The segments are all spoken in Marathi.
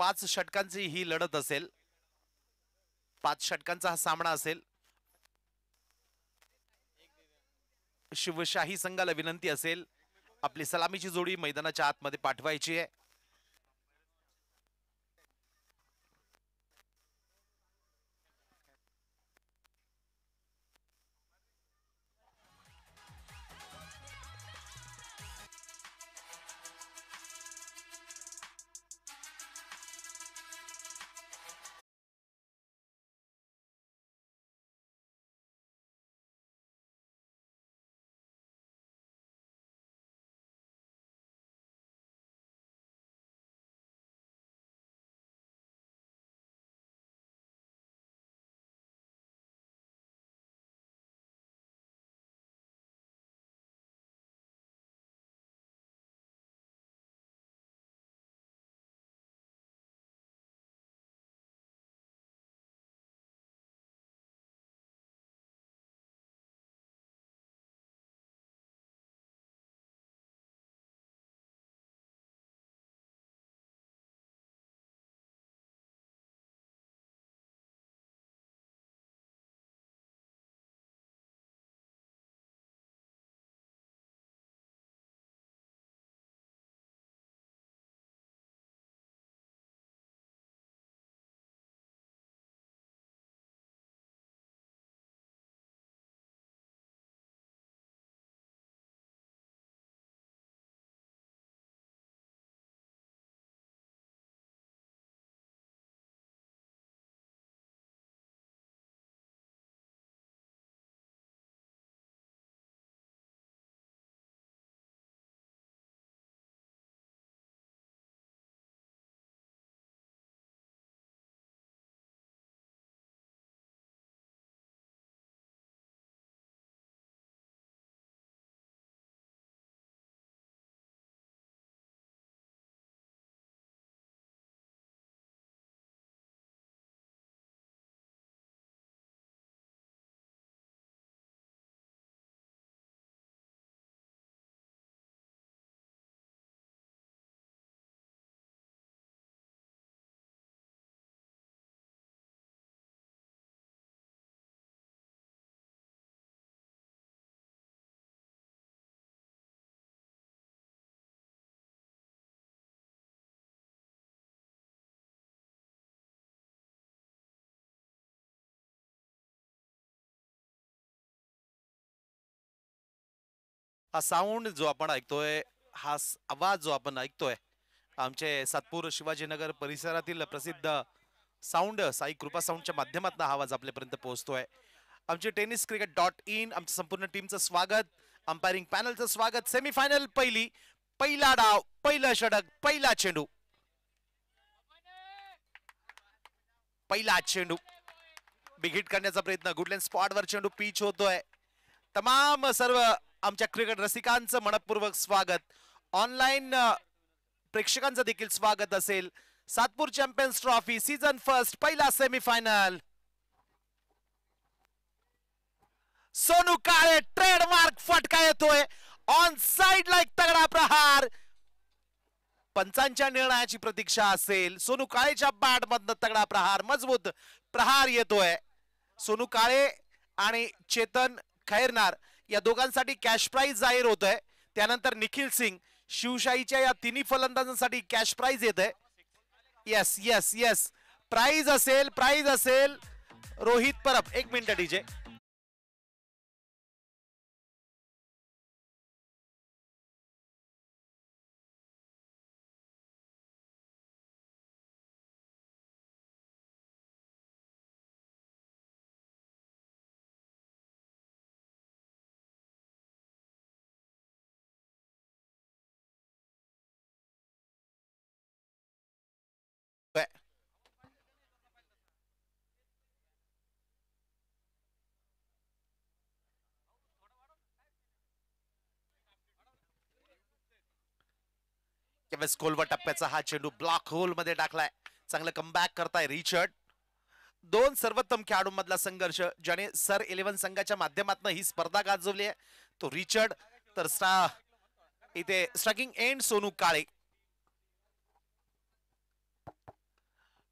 पाच षटकांची ही लढत असेल पाच षटकांचा हा सामना असेल शिवशाही संघाला विनंती असेल आपली सलामीची जोडी मैदानाच्या आतमध्ये पाठवायची आहे हा साऊंड जो आपण ऐकतोय हा आवाज जो आपण ऐकतोय आमचे सातपूर शिवाजीनगर परिसरातील प्रसिद्ध साऊंड साई कृपा साऊंडच्या माध्यमातून हा आवाज आपल्यापर्यंत पोहोचतोय आमचे टेनिस क्रिकेट डॉट इन आमच्या संपूर्ण टीमचं स्वागत अंपायरिंग पॅनलचं स्वागत सेमीफायनल पहिली पहिला डाव पहिला षडक पहिला चेंडू पहिला चेंडू बिघिट करण्याचा प्रयत्न गुडलँड वर चेंडू पीच होतोय तमाम सर्व आमच्या क्रिकेट रसिकांचं मनपूर्वक स्वागत ऑनलाईन प्रेक्षकांचं देखील स्वागत असेल Satpur Champions Trophy season first पहिला सेमीफायनल सोनू काळे ट्रेडमार्क फटका येतोय ऑन साइड लाईक तगडा प्रहार पंचांच्या निर्णयाची प्रतीक्षा असेल सोनू काळेच्या बॅट मधनं तगडा प्रहार मजबूत प्रहार येतोय सोनू काळे आणि चेतन खैरनार या दोघांसाठी कॅश प्राईज जाहीर होत आहे त्यानंतर निखिल सिंग शिवशाहीच्या या तिन्ही फलंदाजांसाठी कॅश प्राईज येत आहे येस येस येस प्राईज असेल प्राईज असेल रोहित परब एक मिनिट डीजे वेळेस कोलवा टप्प्याचा हा चेंडू ब्लॉक होल मध्ये टाकलाय चांगलं बॅक करताय रिचर्ड दोन सर्वोत्तम खेळाडूंमधला संघर्ष ज्याने सर इलेव्हन संघाच्या माध्यमातून ही स्पर्धा गाजवली आहे तो रिचर्ड तर स्ट्रा इथे स्ट्रकिंग एंड सोनू काळे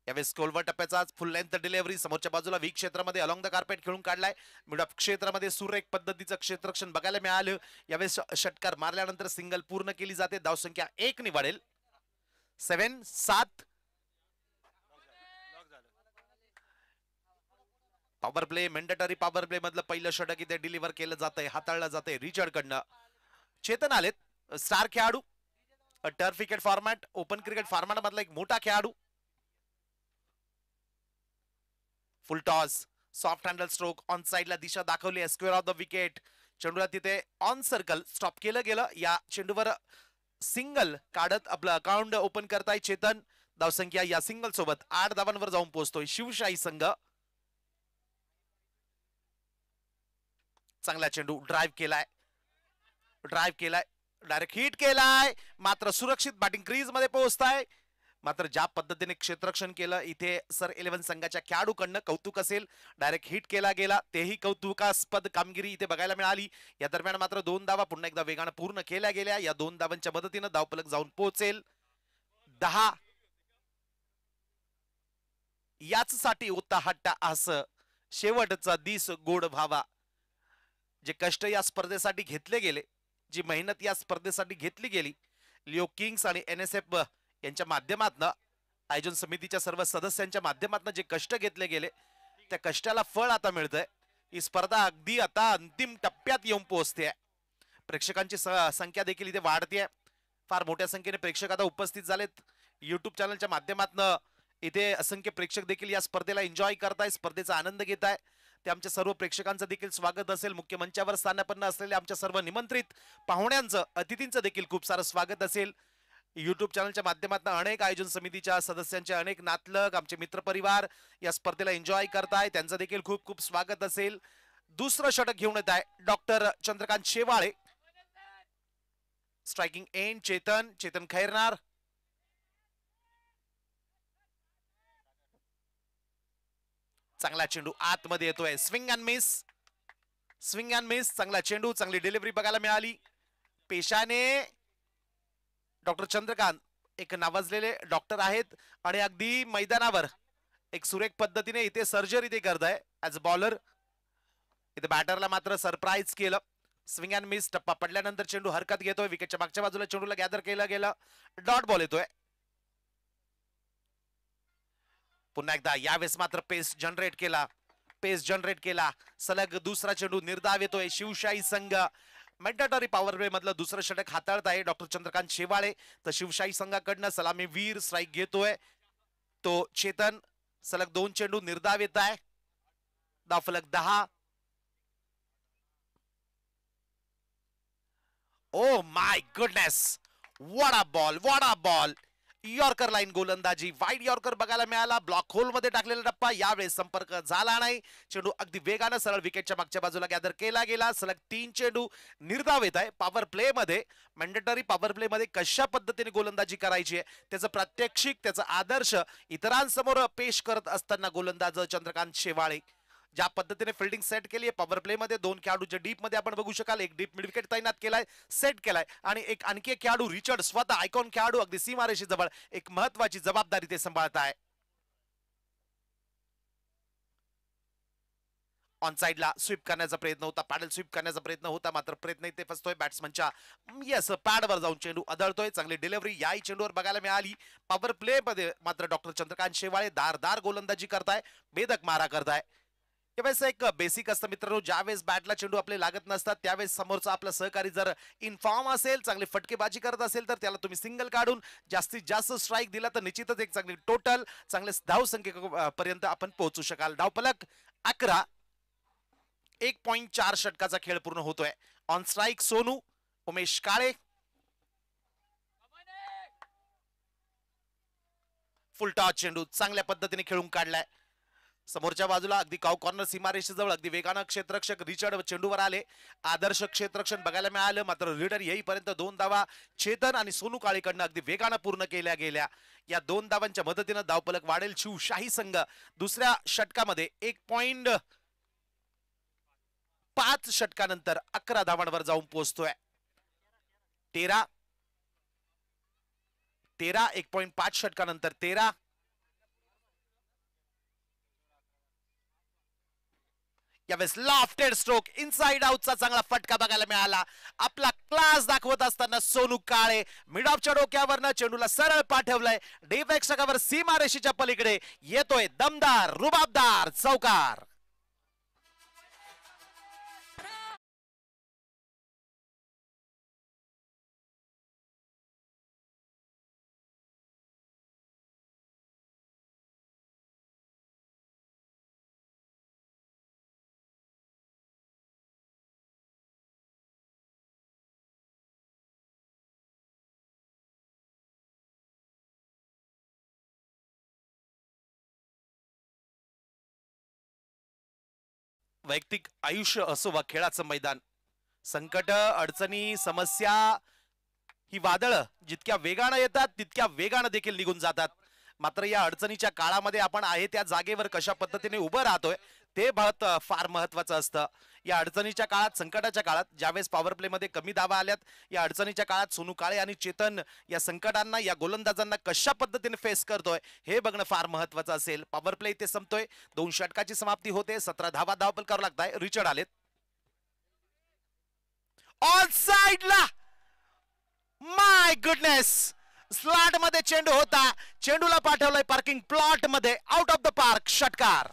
यावेळेस कोलवर टप्प्याचा फुल लेंथ डिलिव्हरी समोरच्या बाजूला वीक क्षेत्रामध्ये अलॉंग द कार्पेट खेळून काढलाय मिडअप क्षेत्रामध्ये सुरेख पद्धतीचं क्षेत्रक्षण बघायला मिळालं यावेळेस षटकार मारल्यानंतर सिंगल पूर्ण केली जाते धावसंख्या एक नि वाढेल सेव्हन सात power play mandatory power play मधलं पहिलं षटक इथे डिलिव्हर केलं जात आहे हाताळलं जात रिचर्ड कडनं चेतन आलेत स्टार खेळाडू turf cricket format open cricket format मधला एक मोठा खेळाडू full toss soft handle stroke on साईडला दिशा दाखवली स्क्वेअर ऑफ द विकेट चेंडूला तिथे ऑन सर्कल स्टॉप केलं गेलं या चेंडूवर सिंगल काढत आपलं अकाउंट ओपन करताय चेतन धावसंख्या या सिंगल सोबत आठ धावांवर जाऊन पोहोचतोय शिवशाही संघ चांगला चेंडू ड्राईव्ह केलाय ड्राईव्ह केलाय डायरेक्ट हिट केलाय मात्र सुरक्षित बॅटिंग क्रीज मध्ये पोहोचताय मात्र ज्या पद्धतीने क्षेत्ररक्षण केलं इथे सर इलेव्हन संघाच्या खेळाडूकडनं कौतुक असेल डायरेक्ट हिट केला गेला तेही कौतुकास्पद कामगिरी इथे बघायला मिळाली या दरम्यान मात्र दोन दावा पुन्हा एकदा वेगानं पूर्ण केल्या गेल्या या दोन दावांच्या मदतीनं दावपलक जाऊन पोहोचेल दहा याच साठी होता हट्टा आस शेवटचा दिस गोड व्हावा जे कष्ट या स्पर्धेसाठी घेतले गेले जी मेहनत या स्पर्धेसाठी घेतली गेली लिओ किंग्स आणि एन एस एफ यांच्या माध्यमातनं आयोजन समितीच्या सर्व सदस्यांच्या माध्यमातून जे कष्ट घेतले गेले त्या कष्टाला फळ आता मिळतंय ही स्पर्धा अगदी आता अंतिम टप्प्यात येऊन पोहोचते आहे प्रेक्षकांची संख्या देखील इथे वाढते आहे फार मोठ्या संख्येने प्रेक्षक आता उपस्थित झालेत युट्यूब चॅनलच्या माध्यमातनं इथे असंख्य प्रेक्षक देखील या स्पर्धेला एन्जॉय करताय स्पर्धेचा आनंद घेत आहे ते आमच्या सर्व प्रेक्षकांचं देखील स्वागत असेल मुख्य मंचावर स्थानापन्न असलेल्या आमच्या सर्व निमंत्रित पाहुण्यांचं अतिथींचं देखील खूप सारं स्वागत असेल युट्यूब चॅनलच्या माध्यमातून अनेक आयोजन समितीच्या सदस्यांचे अनेक नातलक आमचे मित्रपरिवार या स्पर्धेला एन्जॉय करताय त्यांचं देखील खूप खूप स्वागत असेल दुसरं षटक घेऊन येत आहे doctor Chandrakant Shewale striking end Chetan Chetan Khairnar चांगला चेंडू आतमध्ये येतोय swing and miss swing and miss चांगला चेंडू चांगली डिलिव्हरी बघायला मिळाली पेशाने डॉक्टर चंद्रकांत एक नावाजलेले डॉक्टर आहेत आणि अगदी मैदानावर एक सुरेख पद्धतीने इथे सर्जरी ते करत आहे बॉलर इथे बॅटरला मात्र सरप्राईज केलं स्विंग अँड मिस टप्पा पडल्यानंतर चेंडू हरकत घेतोय विकेटच्या मागच्या बाजूला चेंडूला गॅदर केला गेला डॉट बॉल येतोय पुन्हा एकदा यावेळेस मात्र पेस जनरेट केला पेस जनरेट केला सलग दुसरा चेंडू निर्धाव येतोय शिवशाही संघ मॅन्डेटरी पॉवर प्ले मधलं दुसरं षटक हाताळत आहे डॉक्टर चंद्रकांत शेवाळे तर शिवशाही संघाकडनं सलामी वीर स्ट्राईक घेतोय तो चेतन सलग दोन चेंडू निर्धाव येत आहे दाफलक दहा oh my goodness what a ball what a ball yorker line गोलंदाजी वाईट यॉर्कर बघायला मिळाला ब्लॉक होल मध्ये टाकलेला टप्पा यावेळेस संपर्क झाला नाही चेंडू अगदी वेगानं सरळ विकेटच्या मागच्या बाजूला गॅदर केला गेला सलग तीन चेंडू निर्धाव येत आहे पॉवर प्ले मध्ये मॅन्डेटरी पॉवर प्ले मध्ये कशा पद्धतीने गोलंदाजी करायची आहे त्याचं प्रात्यक्षिक त्याचा आदर्श इतरांसमोर पेश करत असताना गोलंदाज चंद्रकांत शेवाळे ज्या पद्धतीने फिल्डिंग सेट केली आहे पॉवर मध्ये दोन खेळाडू डीप मध्ये आपण बघू शकाल एक डीप मिडविकेट तैनात केलाय सेट केलाय आणि एक आणखी एक खेळाडू रिचर्ड स्वतः आयकॉन खेळाडू अगदी सीमारेशी जवळ एक महत्वाची जबाबदारी ते सांभाळत आहे ऑन साईडला स्वीप करण्याचा प्रयत्न होता पॅडल स्वीप करण्याचा प्रयत्न होता मात्र प्रयत्न इथे फसतोय बॅट्समनच्या येस पॅडवर जाऊन चेंडू आदळतोय चांगली डिलिव्हरी याही चेंडूवर बघायला मिळाली पॉवर प्ले मध्ये मात्र डॉक्टर चंद्रकांत शेवाळे दारदार गोलंदाजी करताय बेदक मारा करताय एक बेसिक असतं मित्रांनो ज्यावेळेस बॅटला चेंडू आपले लागत नसतात त्यावेळेस समोरचा आपला सहकारी जर इन फॉर्म असेल चांगली फटकेबाजी करत असेल तर त्याला तुम्ही सिंगल काढून जास्तीत जास्त स्ट्राईक दिला तर निश्चितच एक चांगली टोटल चांगले धाव संख्ये पर्यंत आपण पोहोचू शकाल धावपलक अकरा एक पॉईंट चार षटकाचा खेळ पूर्ण होतोय on strike Sonu Umesh Kale full चेंडू चांगल्या पद्धतीने खेळून काढलाय समोरच्या बाजूला अगदी काव कॉर्नर सीमारेषेजवळ अगदी वेगानं क्षेत्रक्षक रिचर्ड चेंडूवर आले आदर्श क्षेत्रक्षण बघायला मिळालं मात्र रिडर येईपर्यंत दोन दावा चेतन आणि सोनू काळेकडनं अगदी वेगानं पूर्ण केल्या गेल्या या दोन दावांच्या मदतीनं धावपलक वाढेल शिवशाही संघ दुसऱ्या षटकामध्ये एक पॉइंट पाच षटकानंतर अकरा धावांवर जाऊन पोहोचतोय तेरा तेरा एक पॉइंट पाच षटकानंतर तेरा यावेळेस लाफ्टेड स्ट्रोक इनसाइड आउटचा चांगला फटका बघायला मिळाला आपला क्लास दाखवत असताना सोनू काळे ऑफच्या डोक्यावरनं चेंडूला सरळ पाठवलाय डेव सीमारेषीच्या पलीकडे येतोय दमदार रुबाबदार चौकार वैयक्तिक आयुष्य असो वा खेळाचं मैदान संकट अडचणी समस्या ही वादळ जितक्या वेगानं येतात तितक्या वेगानं देखील निघून जातात मात्र या अडचणीच्या काळामध्ये आपण आहे त्या जागेवर कशा पद्धतीने उभं राहतोय ते भारत फार महत्वाचं असतं या अडचणीच्या काळात संकटाच्या काळात ज्यावेळेस पॉवर मध्ये कमी धावा आल्यात या अडचणीच्या काळात सोनू काळे आणि चेतन या संकटांना या गोलंदाजांना कशा पद्धतीने फेस करतोय हे बघणं फार महत्वाचं असेल पॉवर प्ले इथे संपतोय दोन षटकाची समाप्ती होते सतरा धावा धावपल करावं लागत आहे रिचर्ड आलेत ऑल साइडला माय गुडनेस स्लॉट मध्ये चेंडू होता चेंडूला पाठवलाय पार्किंग प्लॉट मध्ये आउट ऑफ द पार्क षटकार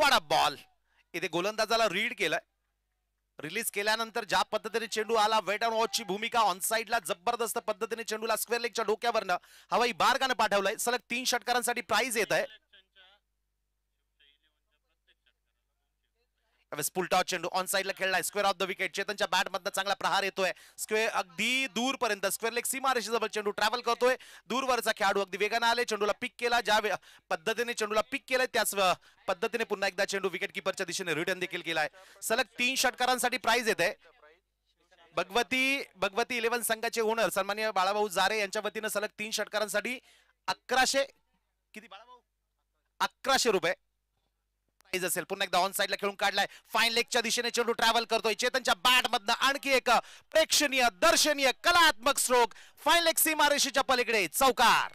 वडा बॉल इथे गोलंदाजाला रीड केलाय रिलीज केल्यानंतर ज्या पद्धतीने चेंडू आला वेट अँड ची भूमिका ऑन साइडला जबरदस्त पद्धतीने चेंडूला स्क्वेअर लेगच्या डोक्यावरनं हवाई बार्गानं पाठवलाय सलग तीन षटकारांसाठी प्राइज येत आहे त्यावेळेस पुलटॉच चेंडू ऑन साईडला खेळलाय स्क्वेअर ऑफ द विकेट चेतनच्या बॅट मधला चांगला प्रहार येतोय स्क्वेअर अगदी दूरपर्यंत स्क्वेअर लेग सीमा रेषेजवळ चेंडू ट्रॅव्हल करतोय दूरवरचा खेळाडू अगदी वेगानं आले चेंडूला पिक केला ज्या पद्धतीने चेंडूला पिक केलाय त्याच पद्धतीने पुन्हा एकदा चेंडू विकेट किपरच्या दिशेने रिटर्न देखील केलाय सलग तीन षटकारांसाठी प्राइज येते भगवती भगवती इलेव्हन संघाचे ओनर सन्मान्य बाळाभाऊ जारे यांच्या वतीनं सलग तीन षटकारांसाठी अकराशे किती बाळाभाऊ अकराशे रुपये असेल पुन्हा एकदा ऑन साईडला खेळून काढलाय फाईन लेगच्या दिशेने चेंडू ट्रॅव्हल करतोय चेतनच्या बॅट मधनं आणखी एक प्रेक्षणीय दर्शनीय कलात्मक स्ट्रोक फाईन लेग सीमारेषेच्या पलीकडे चौकार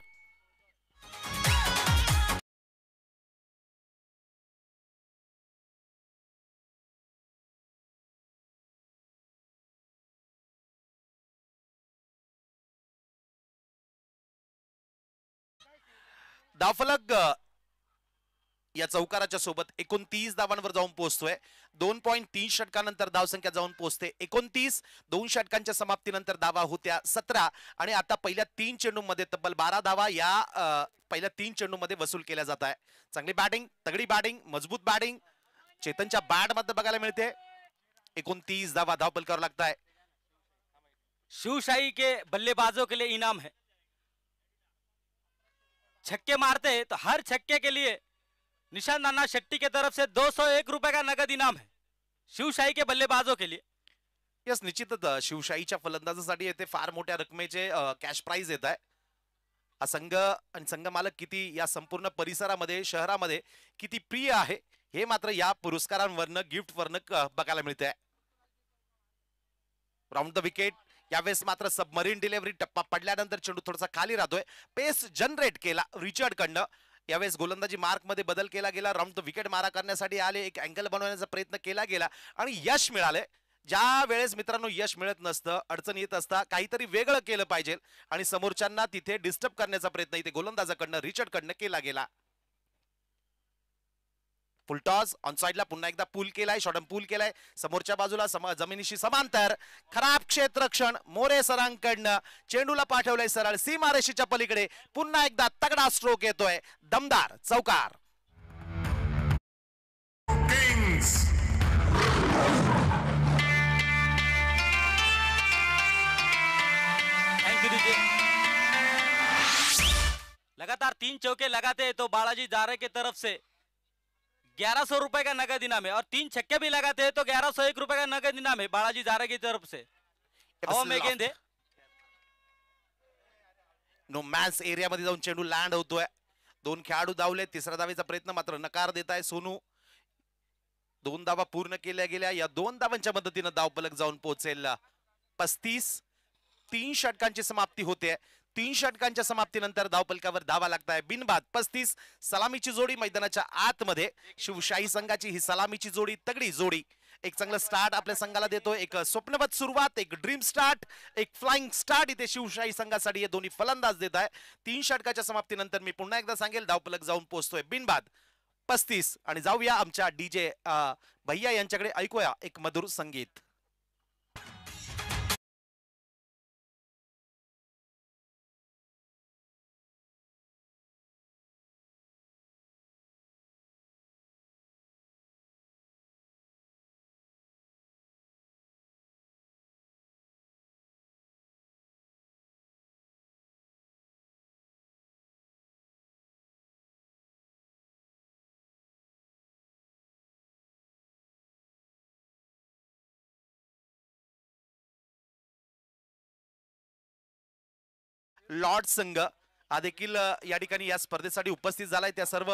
दाफलक या चौकाराच्या सोबत एकोणतीस धावांवर जाऊन पोहोचतोय दोन पॉईंट तीन षटकानंतर धावसंख्या जाऊन पोहोचते एकोणतीस दोन षटकांच्या समाप्तीनंतर धावा होत्या सतरा आणि आता पहिल्या तीन चेंडूमध्ये तब्बल बारा धावा या पहिल्या तीन चेंडूमध्ये वसूल केल्या जात आहे चांगली बॅटिंग तगडी बॅटिंग मजबूत बॅटिंग चेतनच्या मध्ये बघायला मिळते एकोणतीस धावा धावपल करावं लागत आहे शिवशाही के बल्लेबाजो के लिए इनाम है छक्के मारते तो हर छक्के के लिए निशान नाना शेट्टी के तरफ से दो सौ रुपए का नगद इनाम है शिवशाही के बल्लेबाजों के लिए यस निश्चितच शिवशाहीच्या फलंदाजासाठी येथे फार मोठ्या रकमेचे कॅश प्राइज येत आहे हा संघ आणि संघ मालक किती या संपूर्ण परिसरामध्ये शहरामध्ये किती प्रिय आहे हे मात्र या गिफ्ट वरन बघायला मिळतंय आहे राऊंड द विकेट यावेळेस मात्र सबमरीन डिलेव्हरी टप्पा पडल्यानंतर चेंडू थोडासा खाली राहतोय पेस जनरेट केला रिचर्ड कडनं यावेळेस गोलंदाजी मार्कमध्ये बदल केला गेला राऊंड तो विकेट मारा करण्यासाठी आले एक अँगल बनवण्याचा प्रयत्न केला गेला आणि यश मिळाले ज्या वेळेस मित्रांनो यश मिळत नसतं अडचण येत असता काहीतरी वेगळं केलं पाहिजे आणि समोरच्यांना तिथे डिस्टर्ब करण्याचा प्रयत्न इथे गोलंदाजाकडनं रिचर्डकडनं केला गेला टॉस ऑन साईडला पुन्हा एकदा पूल केलाय शॉर्टम पूल केलाय समोरच्या बाजूला सम जमिनीशी समांतर खराब क्षेत्रक्षण मोरे सरांकडनं चेंडूला पाठवलंय सरळ सी मारेशीच्या पलीकडे पुन्हा एकदा तगडा स्ट्रोक येतोय दमदार चौकार लगातार तीन चौके लगाते तो बालाजी दारे के तरफ से ग्यारह सौ रुपए का नगद इनाम है और तीन छक्के भी लगाते हैं तो ग्यारह सौ एक रुपए का नगद इनाम है बालाजी जारा की तरफ से हवा में गेंदे नो एरिया मध्ये जाऊन चेंडू लँड होतोय दोन खेळाडू धावले तिसरा धावेचा प्रयत्न मात्र नकार देत आहे सोनू दोन धावा पूर्ण केल्या गेल्या या दोन धावांच्या मदतीनं धावपलक जाऊन पोहोचेल पस्तीस तीन षटकांची समाप्ती होते तीन षटकांच्या समाप्तीनंतर धावपलकावर धावा लागताय बिनबाद पस्तीस सलामीची जोडी मैदानाच्या आतमध्ये शिवशाही संघाची ही सलामीची जोडी तगडी जोडी एक चांगला स्टार्ट आपल्या संघाला देतो एक स्वप्नवत सुरुवात एक ड्रीम स्टार्ट एक फ्लाइंग स्टार्ट इथे शिवशाही संघासाठी हे दोन्ही फलंदाज देत आहे तीन षटकाच्या समाप्तीनंतर मी पुन्हा एकदा सांगेल धावपलक जाऊन पोहोचतोय बिनबाद पस्तीस आणि जाऊया आमच्या डीजे भैया यांच्याकडे ऐकूया एक मधुर संगीत लॉर्ड संघ हा देखील या ठिकाणी या स्पर्धेसाठी उपस्थित झालाय त्या सर्व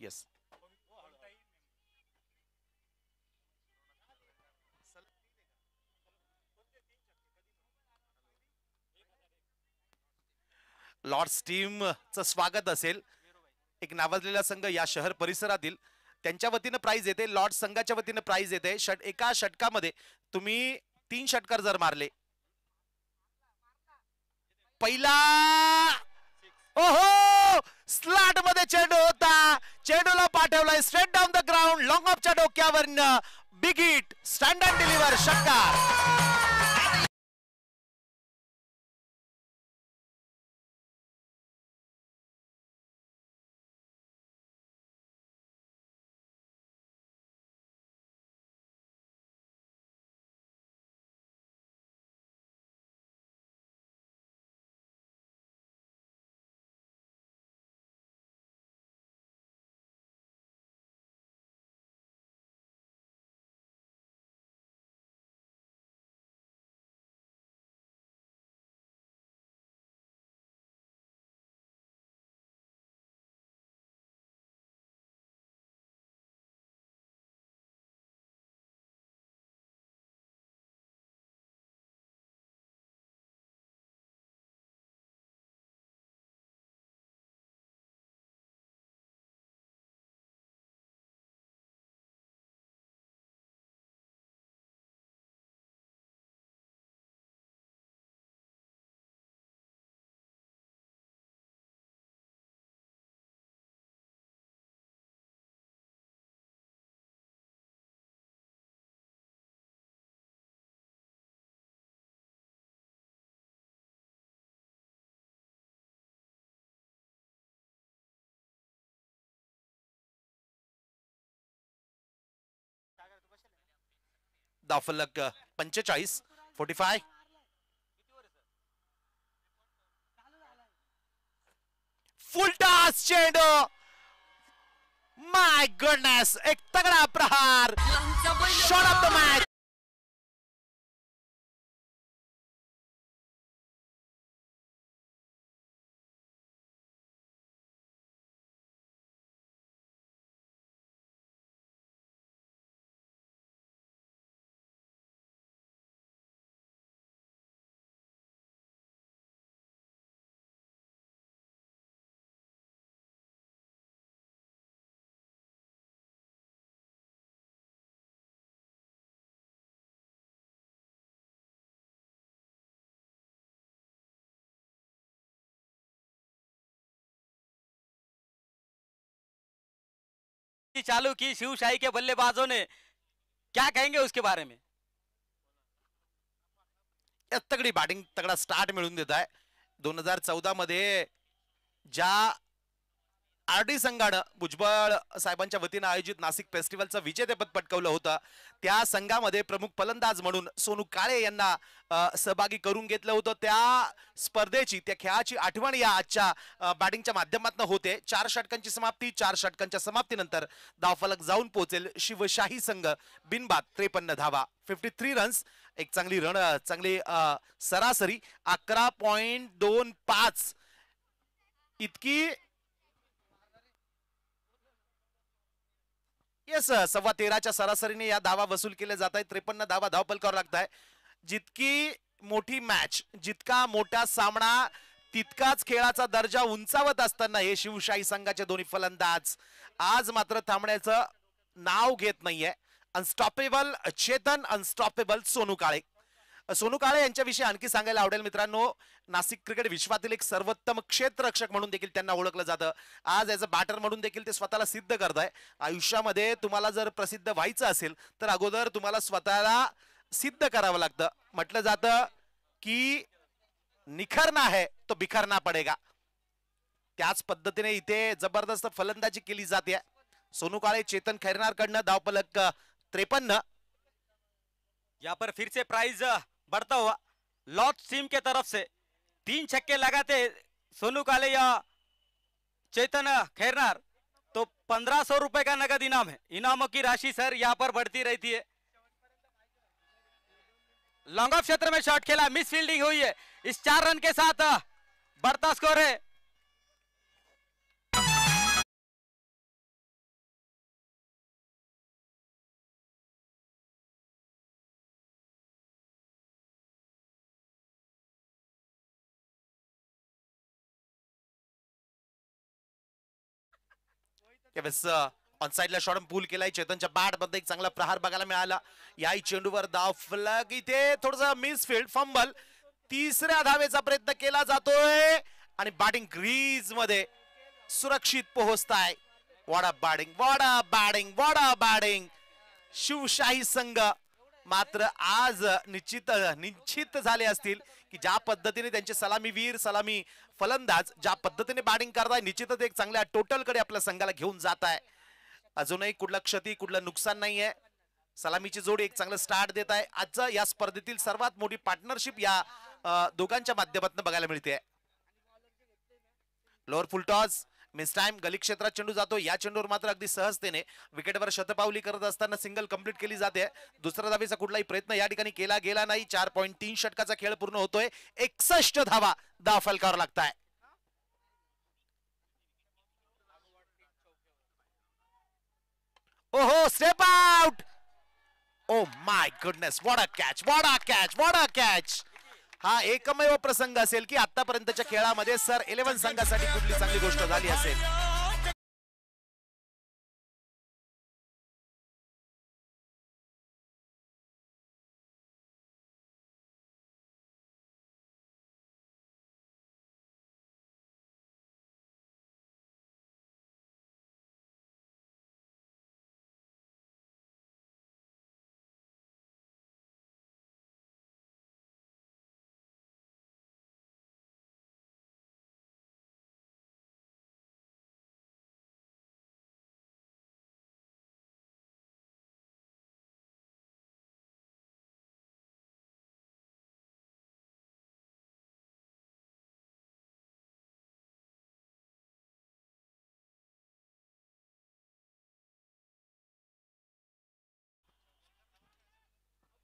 येस लॉर्ड्स च स्वागत असेल एक नावाजलेला संघ या शहर परिसरातील त्यांच्या वतीनं प्राईज येते लॉर्ड संघाच्या वतीनं प्राईज येते षट एका षटकामध्ये तुम्ही तीन षटकार जर मारले पहिला ओहो स्लॅट मध्ये चेंडू होता चेंडूला पाठवलाय straight down the ground long ऑफच्या डोक्यावर बिग हिट स्टँडर्ड डिलिव्हर शक्का धावफलक पंचेचाळीस फोर्टी फाय फुलटास चेंडू माय गुडनेस एक तगडा प्रहार शॉट ऑफ द मॅच चालू की शिवशाही के बल्लेबाजों ने क्या कहेंगे उसके बारे में तगडी बॅटिंग तगडा स्टार्ट मिळून देता है, दोन हजार चौदा मध्ये ज्या आर डी संघानं भुजबळ साहेबांच्या वतीनं आयोजित नाशिक फेस्टिवलचं विजेतेपद पटकवलं होतं त्या संघामध्ये प्रमुख फलंदाज म्हणून सोनू काळे यांना सहभागी करून घेतलं होतं त्या स्पर्धेची त्या खेळाची आठवण या आजच्या बॅटिंगच्या माध्यमातून होते चार षटकांची समाप्ती चार षटकांच्या समाप्तीनंतर धावफलक जाऊन पोहोचेल शिवशाही संघ बिनबाद त्रेपन्न धावा फिफ्टी थ्री रन्स एक चांगली रण चांगली सरासरी अकरा पॉईंट दोन पाच इतकी येस सव्वा तेराच्या सरासरीने या दावा वसूल केले जात आहेत त्रेपन्न धावा धावपल करावं लागत आहे जितकी मोठी मॅच जितका मोठा सामना तितकाच खेळाचा दर्जा उंचावत असताना हे शिवशाही संघाचे दोन्ही फलंदाज आज मात्र थांबण्याचं नाव घेत नाहीये अनस्टॉपेबल चेतन अनस्टॉपेबल सोनू काळे सोनू काळे यांच्याविषयी आणखी सांगायला आवडेल मित्रांनो नाशिक क्रिकेट विश्वातील एक सर्वोत्तम क्षेत्ररक्षक म्हणून देखील त्यांना ओळखलं जातं आज ॲज अ बॅटर म्हणून देखील ते स्वतःला सिद्ध करत आहे आयुष्यामध्ये तुम्हाला जर प्रसिद्ध व्हायचं असेल तर अगोदर तुम्हाला स्वतःला सिद्ध करावं लागतं म्हटलं जातं की निखरना आहे तो बिखरना पडेगा त्याच पद्धतीने इथे जबरदस्त फलंदाजी केली जाते सोनू काळे चेतन खैरनारकडनं धावपलक त्रेपन्न या पर फिर से प्राइज बढ़ता हुआ लॉर्ड सिम के तरफ से तीन छक्के लगाते सोनू काले या चेतन खैरनार तो पंद्रह सौ रुपए का नगद इनाम है इनामों की राशि सर यहां पर बढ़ती रहती है लॉन्ग ऑफ क्षेत्र में शॉट खेला मिस फील्डिंग हुई है इस चार रन के साथ बढ़ता स्कोर है यावेळेस ऑन साईडला शॉर्ट पूल केलाय चेतनच्या बॅट बद्दल एक चांगला प्रहार बघायला मिळाला या चेंडूवर दाव फलक इथे थोडस मिसफिल्ड फंबल तिसऱ्या धावेचा प्रयत्न केला जातोय आणि बॅटिंग ग्रीज मध्ये सुरक्षित पोहोचताय what a batting what a batting what a batting Shivshahi संघ मात्र आज निश्चित निश्चित झाले असतील की ज्या पद्धतीने त्यांचे सलामी वीर सलामी फलंदाज ज्या पद्धतीने बॅटिंग करताय निश्चितच एक चांगल्या टोटलकडे आपल्या संघाला घेऊन जात आहे अजूनही कुठला क्षती कुठलं नुकसान नाही आहे सलामीची जोडी एक चांगलं स्टार्ट देत आहे आजचं या स्पर्धेतील सर्वात मोठी पार्टनरशिप या दोघांच्या माध्यमातून बघायला मिळते lower full toss miss time gully क्षेत्रात चेंडू जातो या चेंडूवर मात्र अगदी सहजतेने विकेटवर शतपावली करत असताना सिंगल कंप्लीट केली जाते दुसऱ्या धावेचा कुठलाही प्रयत्न या ठिकाणी केला गेला नाही चार पॉईंट तीन षटकाचा खेळ पूर्ण होतोय एकसष्ट धावा दहा फलकावर लागताय ओहो step out oh my goodness what a catch what a catch what a catch हा एकमेव प्रसंग असेल की आतापर्यंतच्या खेळामध्ये सर इलेव्हन संघासाठी कुठली चांगली गोष्ट झाली असेल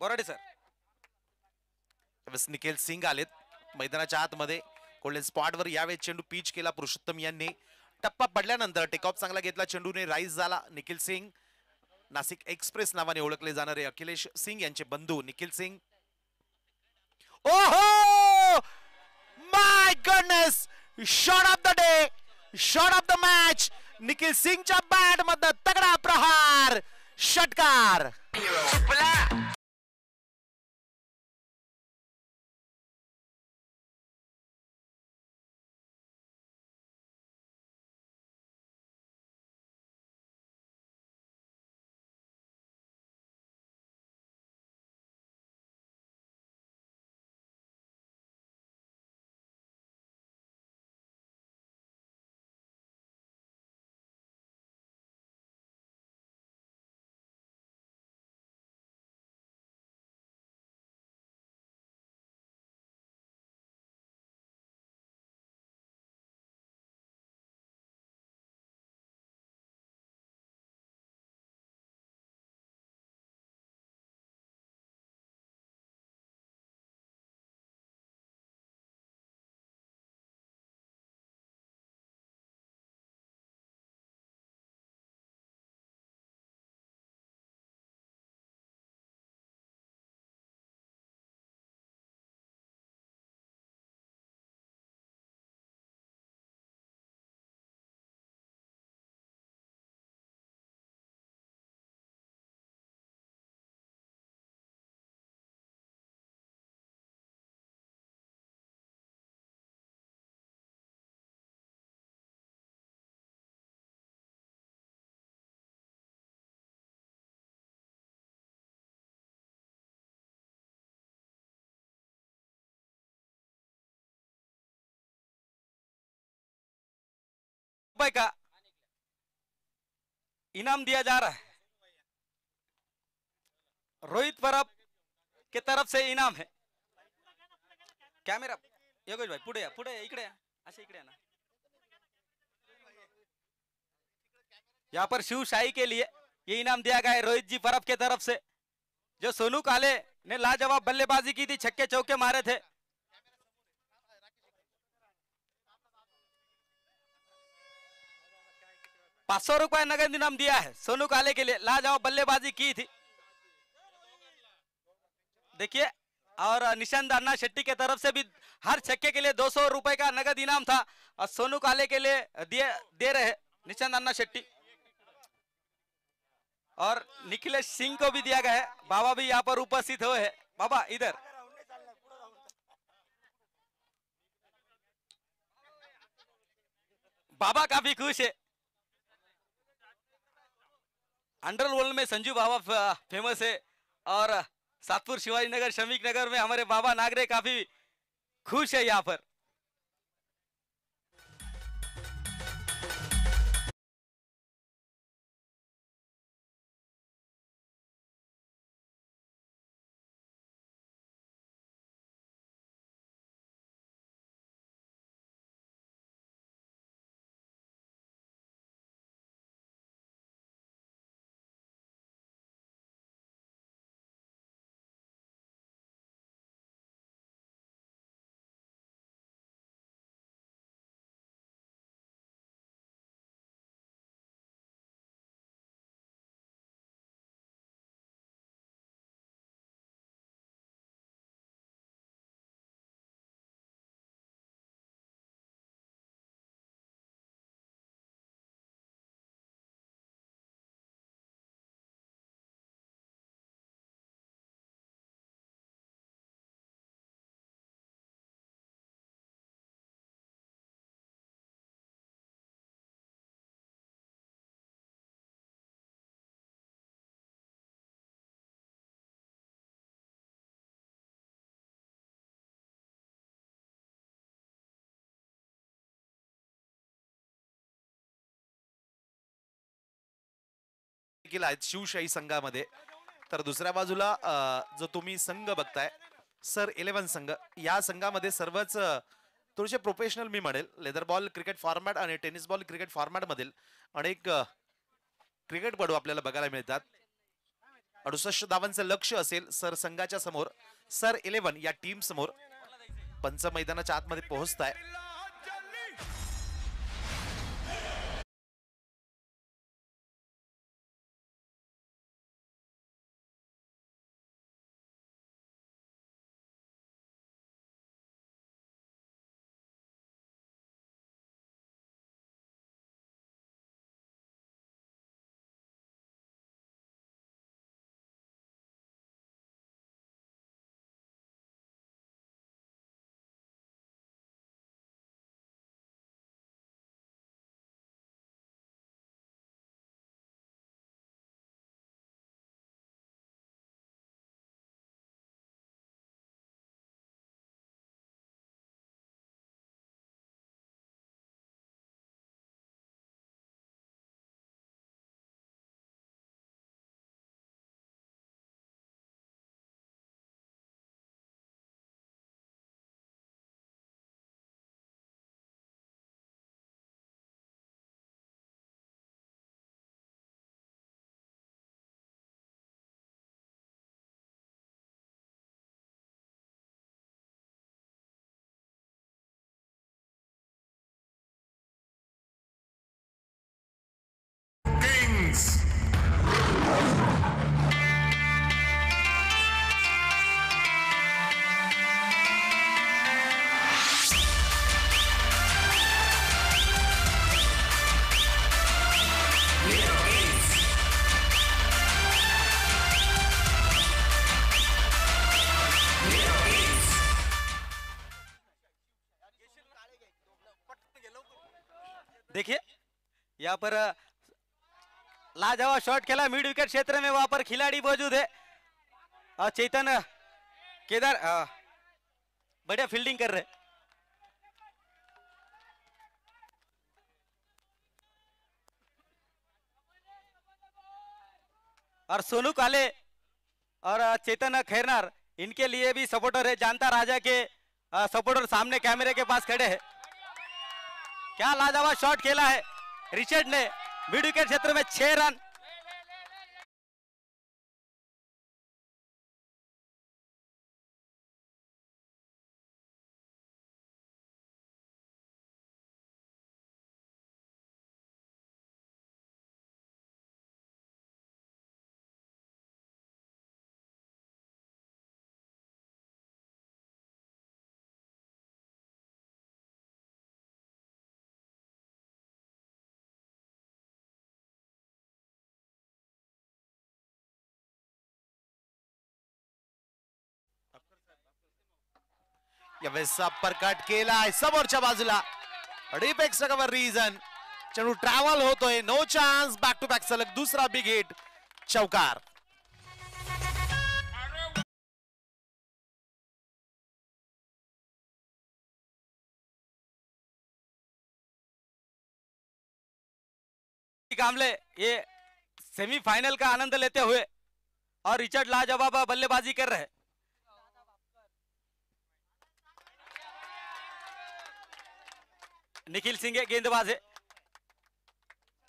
बोराडे सर निखिल सिंग आलेत मैदानाच्या आतमध्ये गोल्डन वर यावेळी चेंडू पीच केला पुरुषोत्तम यांनी टप्पा पडल्यानंतर टेकऑफ चांगला घेतला चेंडूने राईज झाला निखिल सिंग नाशिक एक्सप्रेस नावाने ओळखले जाणारे अखिलेश सिंग यांचे बंधू निखिल सिंग ओहो my goodness shot of the day shot of the match Nikhil सिंगच्या बॅट मध्ये तगडा प्रहार षटकार रुपए का इनाम दिया जा रहा है रोहित परब के तरफ से इनाम है कैमेरा योगेश भाई पुढे या इकडे अच्छा इकडे ना यहाँ पर शिव शाही के लिए ये इनाम दिया गया है रोहित जी परब के तरफ से जो सोनू काले ने लाजवाब बल्लेबाजी की थी छक्के चौके मारे थे पाँच सौ रुपए नगद इनाम दिया है सोनू काले के लिए ला जाओ बल्लेबाजी की थी देखिए और निशान अन्ना शेट्टी के तरफ से भी हर छक्के के लिए दो सौ रुपए का नगद इनाम था और सोनू काले के लिए दिए दे रहे निशान अन्ना शेट्टी और निखिलेश सिंह को भी दिया गया है बाबा भी यहाँ पर उपस्थित हुए है बाबा इधर बाबा काफी खुश है अंडर वर्ल्ड में संजू बाबा फेमस है और सातपुर शिवाजी नगर शमीक नगर में हमारे बाबा नागरे काफी खुश है यहाँ पर देखील आहेत शिवशाही संघामध्ये तर दुसऱ्या बाजूला जो तुम्ही संघ बघताय सर इलेव्हन संघ या संघामध्ये सर्वच थोडेसे प्रोफेशनल मी म्हणेल लेदर बॉल क्रिकेट फॉर्मॅट आणि टेनिस बॉल क्रिकेट फॉर्मॅटमधील अनेक क्रिकेटपटू आपल्याला बघायला मिळतात अडुसष्ट धावांचं लक्ष असेल सर संघाच्या समोर सर इलेव्हन या टीम समोर पंच मैदानाच्या आतमध्ये पोहोचताय यहाँ पर लाजवाब शॉट खेला मिड विकेट क्षेत्र में वहां पर खिलाड़ी मौजूद है और चेतन केदार बढ़िया फील्डिंग कर रहे और सोनू काले और चेतन खैरनार इनके लिए भी सपोर्टर है जानता राजा के सपोर्टर सामने कैमरे के पास खड़े हैं क्या लाजवाब शॉट खेला है रिचर्ड ने मिड विकेट क्षेत्र में छह रन यावेळेस अप्पर कट केलाय समोरच्या बाजूला अडीपेक्षा रीजन, रिझन चेंडू ट्रॅव्हल होतोय no chance back to back सलग दुसरा बिग हिट चौकार कामले ये सेमीफाइनल का आनंद लेते हुए और रिचर्ड लाजवाब बल्लेबाजी कर रहे निखिल सिंह गेंदबाज है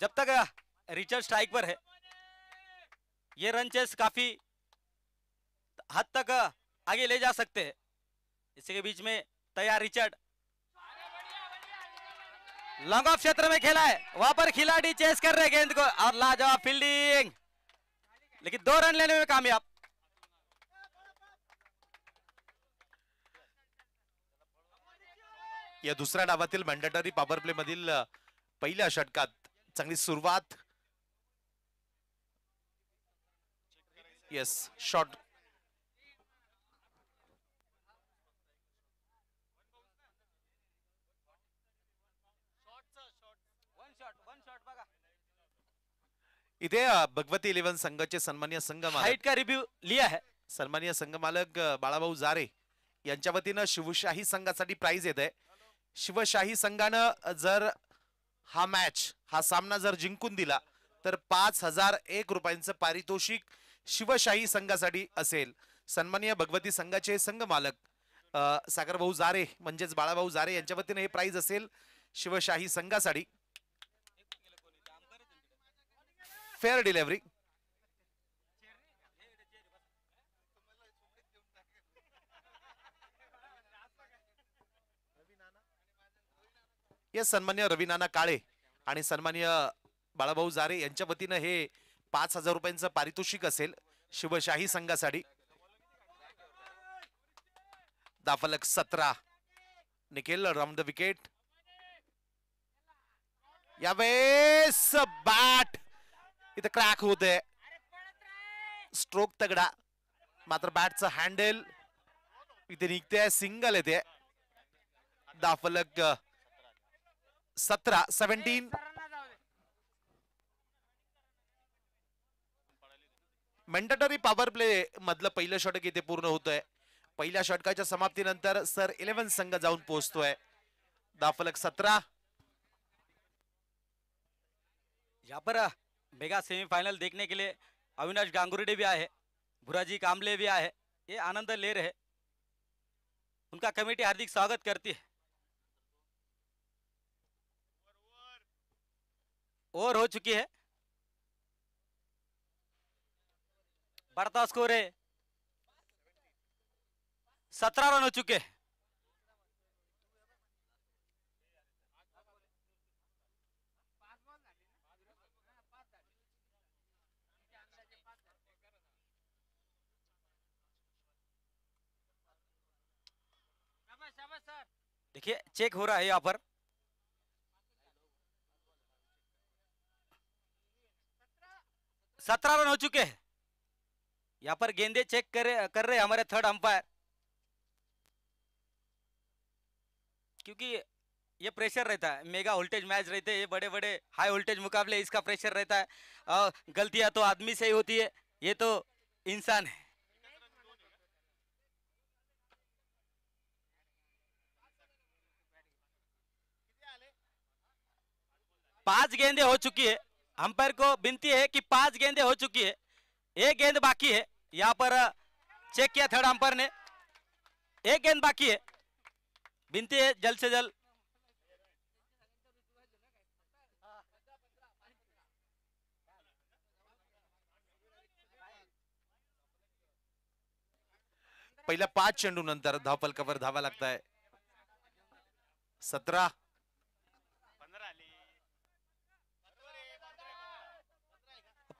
जब तक रिचर्ड स्ट्राइक पर है ये रन चेस काफी हद तक आगे ले जा सकते हैं इसी के बीच में तैयार रिचर्ड लॉन्ग ऑफ क्षेत्र में खेला है वहां पर खिलाड़ी चेस कर रहे गेंद को और लाजवाब फील्डिंग लेकिन दो रन लेने में कामयाब या दुसऱ्या डावातील मॅन्डेटरी पॉवर प्ले मधील पहिल्या षटकात चांगली सुरुवात येस शॉट इथे भगवती इलेव्हन संघाचे सन्मान्य संघ हाईट का रिव्ह्यू लिया है सन्मान्य संघ मालक बाळाभाऊ जारे यांच्या वतीनं शिवशाही संघासाठी प्राइज येत आहे शिवशाही संघानं जर हा मॅच हा सामना जर जिंकून दिला तर पाच हजार एक रुपयांचं पारितोषिक शिवशाही संघासाठी असेल सन्माननीय भगवती संघाचे संघ मालक सागरभाऊ जारे म्हणजेच बाळाभाऊ जारे यांच्या वतीने हे प्राईज असेल शिवशाही संघासाठी फेअर डिलेव्हरी या सन्मान्य रवीनाना काळे आणि सन्मान्य बाळाभाऊ जारे यांच्या वतीनं हे पाच हजार रुपयांचं पारितोषिक असेल शिवशाही संघासाठी दाफलक सतरा निखिल राम द विकेट यावेळेस बॅट इथं क्रॅक होते स्ट्रोक तगडा मात्र बॅटचं हँडल इथे निघते सिंगल येते दाफलक सतरा सेवनटीन मेंडेटरी पॉवर प्ले मधलं पहिलं षटक इथे पूर्ण होतंय पहिल्या षटकाच्या समाप्तीनंतर सर इलेव्हन संघ जाऊन पोहोचतोय दाफलक सतरा यहाँ पर मेगा सेमीफाइनल देखने के लिए अविनाश गांगुरडे भी आए भुराजी कामले भी आए ये आनंद ले रहे उनका कमेटी हार्दिक स्वागत करती है ओवर हो चुकी है बढ़ता स्कोर है सत्रह रन हो चुके हैं देखिए चेक हो रहा है यहाँ पर सत्रह रन हो चुके हैं यहां पर गेंदे चेक रहे कर रहे हमारे थर्ड अंपायर क्योंकि ये प्रेशर रहता है मेगा वोल्टेज मैच रहते हैं ये बड़े बड़े हाई वोल्टेज मुकाबले इसका प्रेशर रहता है और गलतियां तो आदमी से ही होती है ये तो इंसान है पांच गेंदे हो चुकी है अंपायर को विनती है कि पांच गेंदे हो चुकी है एक गेंद बाकी है यहां पर चेक किया थर्ड अंपायर ने एक गेंद बाकी है विनती है जल्द से जल्द पहिल्या पांच चेंडू नंतर कवर धावा लगता है सत्रह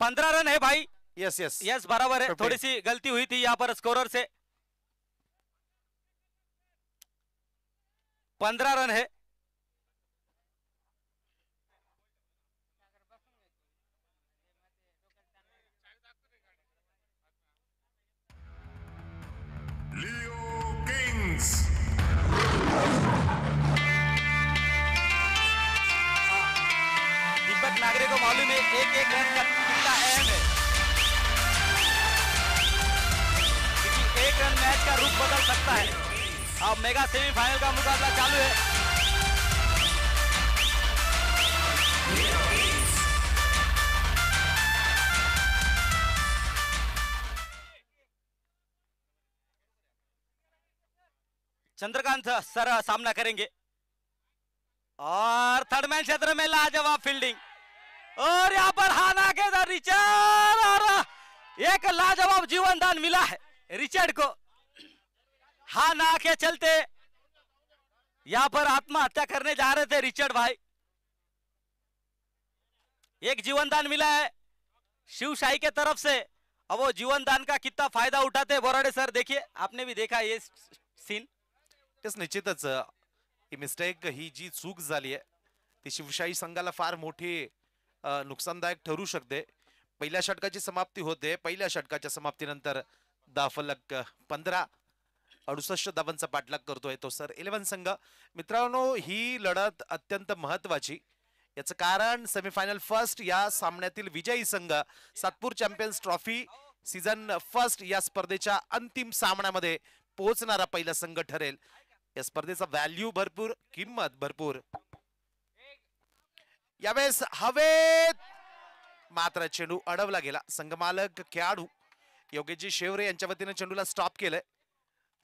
पंद्रह रन है भाई यस यस यस बराबर है थोड़ी सी गलती हुई थी यहाँ पर स्कोरर से पंद्रह रन है दीपक नागरे को मालूम है एक एक रन का टर्न मैच का रूप बदल सकता है अब मेगा सेमीफाइनल का मुकाबला चालू है चंद्रकांत सर सामना करेंगे और थर्डमैन क्षेत्र में लाजवाब फील्डिंग और यहां पर हाना के रिचर और एक लाजवाब जीवन दान मिला है रिचर्ड को हा ना के चलते यहां पर आत्महत्या करने जा रहे थे रिचर्ड भाई एक जीवन दान मिला है शिवशाही के तरफ से अब वो जीवन दान का कितना फायदा उठाते बोराडे सर देखिए आपने भी देखा ये सीन तेच निश्चितच मिस्टेक ही जी चूक झाली आहे ती शिवशाही संघाला फार मोठी नुकसानदायक ठरू शकते पहिल्या षटकाची समाप्ती होते पहिल्या षटकाच्या समाप्तीनंतर दाफलक पंधरा अडुसष्ट धावांचा पाठलाग करतोय तो सर इलेव्हन संघ मित्रांनो ही लढत अत्यंत महत्वाची याचं कारण सेमीफायनल फर्स्ट या सामन्यातील विजयी संघ Satpur Champions Trophy season first या स्पर्धेच्या अंतिम सामन्यामध्ये पोहोचणारा पहिला संघ ठरेल या स्पर्धेचा व्हॅल्यू भरपूर किंमत भरपूर यावेळेस हवेत मात्र चेंडू अडवला गेला संघमालक खेळाडू योगेशजी शेवरे यांच्या वतीनं चेंडूला स्टॉप केलंय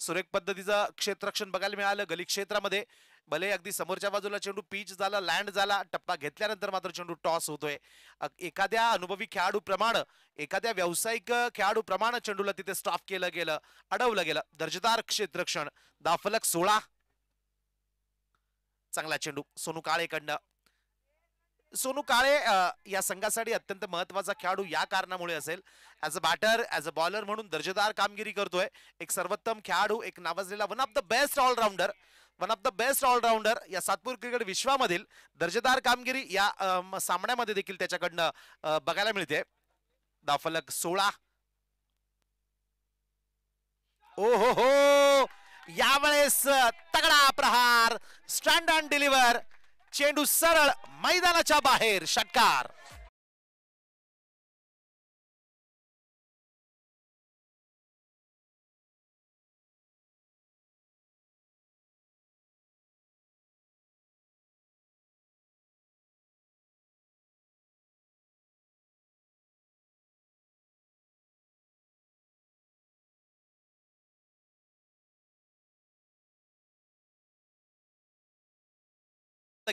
सुरेख पद्धतीचं क्षेत्रक्षण बघायला मिळालं गली क्षेत्रामध्ये भले अगदी समोरच्या बाजूला चेंडू पीच झाला लँड झाला टप्पा घेतल्यानंतर मात्र चेंडू टॉस होतोय एखाद्या अनुभवी खेळाडूप्रमाणे एखाद्या व्यावसायिक खेळाडूप्रमाणे चेंडूला तिथे स्टॉप केलं गेलं अडवलं गेलं दर्जेदार क्षेत्रक्षण दाफलक सोळा चांगला चेंडू सोनू काळेकडनं सोनू काळे या संघासाठी अत्यंत महत्वाचा खेळाडू या कारणामुळे असेल as a batter as a bowler म्हणून दर्जेदार कामगिरी करतोय एक सर्वोत्तम खेळाडू एक नावाजलेला one of the best allrounder one of the best allrounder या सातपूर क्रिकेट विश्वामधील दर्जेदार कामगिरी या सामन्यामध्ये देखील त्याच्याकडनं बघायला मिळते दाफलक सोळा ओ हो हो यावेळेस तगडा प्रहार स्टँड ऑन डिलिव्हर चेंडू सरळ मैदानाच्या बाहेर षटकार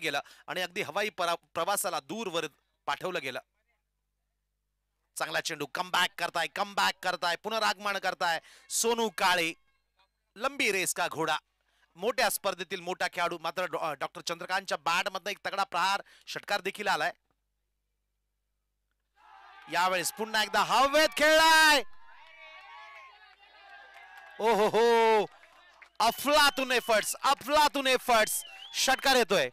गेलं आणि अगदी हवाई प्रवासाला दूरवर पाठवलं गेलं चांगला चेंडू कम बॅक करताय कम बॅक करताय पुनरागमन करताय सोनू काळे लंबी रेस का घोडा मोठ्या स्पर्धेतील मोठा खेळाडू मात्र डॉक्टर चंद्रकांतच्या बॅट मधन एक तगडा प्रहार षटकार देखील आलाय यावेळेस पुन्हा एकदा हवेत खेळलाय ओ हो हो अफलातून एफर्ट्स अफलातून एफर्ट्स षटकार येतोय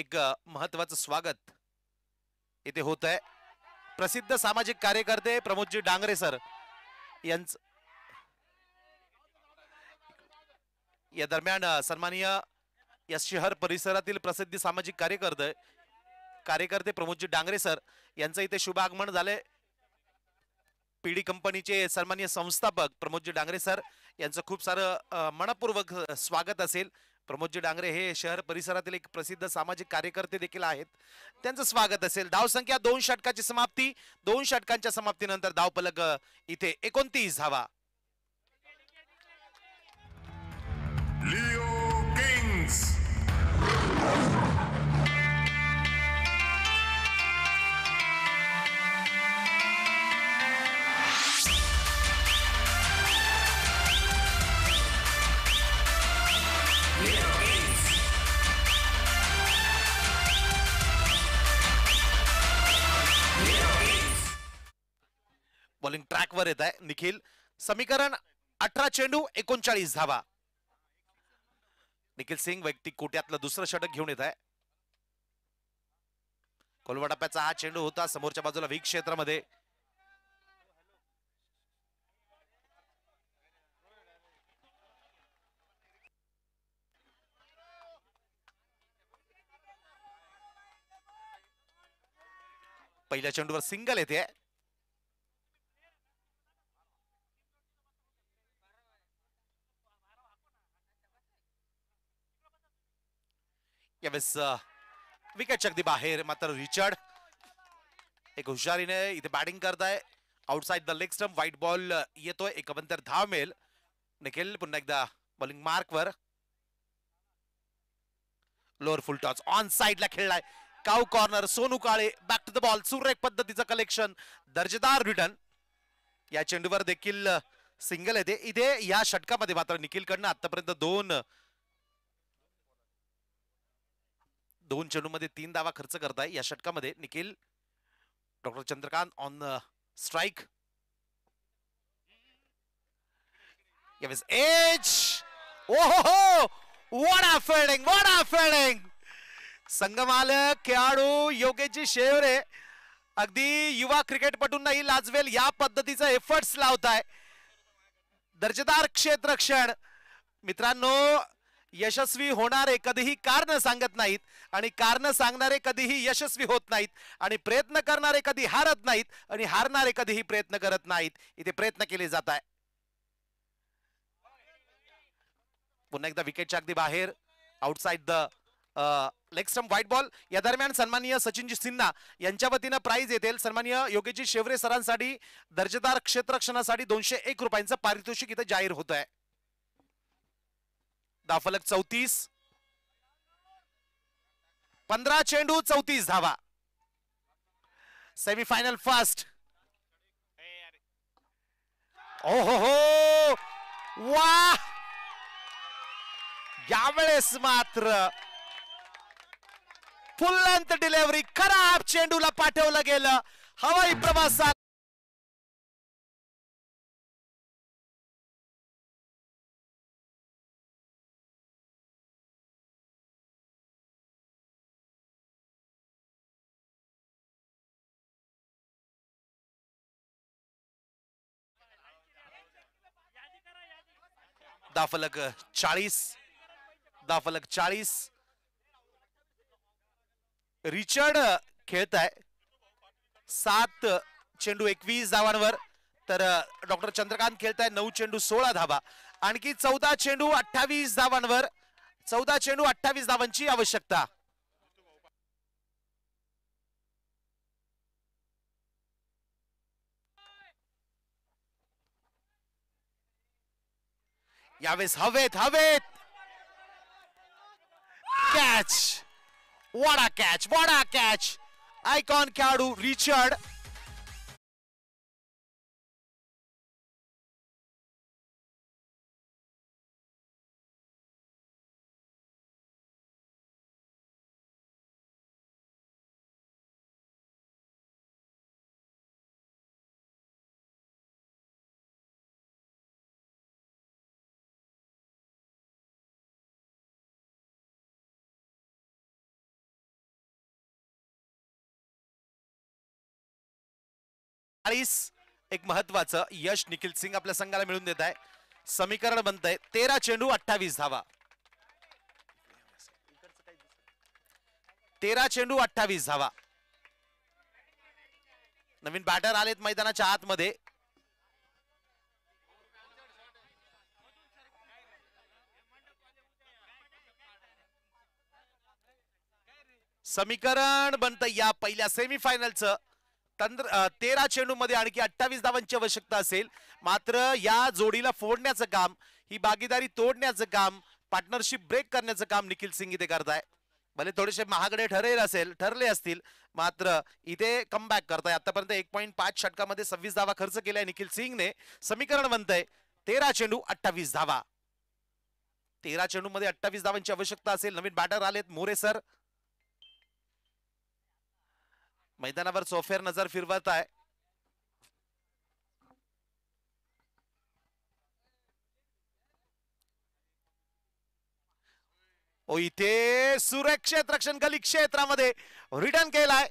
एक महत्वाचं स्वागत इथे होत आहे प्रसिद्ध सामाजिक कार्यकर्ते प्रमोदजी डांगरे सर यांच या दरम्यान सन्मानीय या शहर परिसरातील प्रसिद्ध सामाजिक कार्यकर्ते कार्यकर्ते प्रमोदजी डांगरे सर यांचं इथे शुभ आगमन झाले पीडी कंपनीचे सन्मान्य संस्थापक प्रमोदजी डांगरे सर यांचं खूप सारं मनपूर्वक स्वागत असेल प्रमोदजी डांगरे हे शहर परिसरातील एक प्रसिद्ध सामाजिक कार्यकर्ते देखील आहेत त्यांचं स्वागत असेल धावसंख्या दोन षटकाची समाप्ती दोन षटकांच्या समाप्तीनंतर धावपलक इथे एकोणतीस धावा बॉलिंग वर येत आहे निखिल समीकरण अठरा चेंडू एकोणचाळीस धावा निखिल सिंग वैयक्तिक कोट्यातलं दुसरं षटक घेऊन येत आहे कोलवाडाप्याचा हा चेंडू होता समोरच्या बाजूला वीक क्षेत्रामध्ये पहिल्या चेंडूवर सिंगल येते विकेट विकेटच्या अगदी बाहेर मात्र रिचर्ड एक हुशारीने इथे बॅटिंग करताय outside the leg stump wide ball येतोय एकबंतर धाव मेल निखिल पुन्हा एकदा बॉलिंग मार्कवर लोअर फुल टॉस ऑन साईडला खेळलाय cow corner Sonu Kale back to the ball सुरेख पद्धतीचं कलेक्शन दर्जेदार रिटर्न या चेंडूवर देखील सिंगल येते इथे या षटकामध्ये मात्र निखिलकडनं आतापर्यंत दोन दोन मध्ये तीन दावा खर्च करताय या षटकामध्ये Nikhil doctor Chandrakant on strike यावेळेस एच ओ हो आर फिल्डिंग वडा फिल्डिंग संगमालक खेळाडू योगेची शेवरे अगदी युवा क्रिकेटपटूंनाही लाजवेल या पद्धतीचा एफर्ट्स लावताय दर्जेदार क्षेत्रक्षण मित्रांनो यशस्वी होणारे कधीही कारण सांगत नाहीत आणि कारण सांगणारे कधीही यशस्वी होत नाहीत आणि प्रयत्न करणारे कधी हारत नाहीत आणि हारणारे कधीही प्रयत्न करत नाहीत इथे प्रयत्न केले जात आहे पुन्हा एकदा विकेटच्या अगदी बाहेर outside the leg stump wide ball या दरम्यान सन्मान्य सचिनजी सिन्हा यांच्या वतीनं प्राइज येतील सन्माननीय योगेशजी शेवरे सरांसाठी दर्जेदार क्षेत्ररक्षणासाठी दोनशे एक रुपयांचं पारितोषिक इथं जाहीर होत आहे दाफलक चौतीस पंधरा चेंडू चौतीस धावा सेमीफायनल फर्स्ट ओ हो हो वा यावेळेस मात्र लेंथ डिलेव्हरी खराब चेंडूला पाठवलं गेलं हवाई प्रवासात दाफलक चाळीस दाफलक चाळीस रिचर्ड खेळत आहे सात चेंडू एकवीस धावांवर तर डॉक्टर चंद्रकांत खेळत आहे नऊ चेंडू सोळा धावा आणखी चौदा चेंडू अठ्ठावीस धावांवर चौदा चेंडू अठ्ठावीस धावांची आवश्यकता Yavis Havet, Havet! Catch! What a catch! What a catch! Icon Kadu, Richard. एक महत्वाचं यश निखिल सिंग आपल्या संघाला मिळून देत आहे समीकरण बनतंय तेरा चेंडू अठ्ठावीस धावा तेरा चेंडू अठ्ठावीस धावा नवीन बॅटर आलेत मैदानाच्या आतमध्ये समीकरण बनतं या पहिल्या सेमीफायनलचं तेरा चेंडू मध्ये आणखी अठ्ठावीस धावांची आवश्यकता असेल मात्र या जोडीला फोडण्याचं काम ही भागीदारी तोडण्याचं काम पार्टनरशिप ब्रेक करण्याचं काम निखिल सिंग इथे करताय भले थोडेसे महागडे ठरेल असेल ठरले असतील मात्र इथे कम बॅक करताय आतापर्यंत एक पॉईंट पाच षटकामध्ये सव्वीस धावा खर्च केलाय निखिल सिंगने समीकरण म्हणतंय तेरा चेंडू अठ्ठावीस धावा तेरा मध्ये अठ्ठावीस धावांची आवश्यकता असेल नवीन बॅटर आलेत मोरे सर मैदानावर सोफेर नजर फिरवत आहे ओ इथे सुरक्षित रक्षण गली क्षेत्रामध्ये रिटर्न केलाय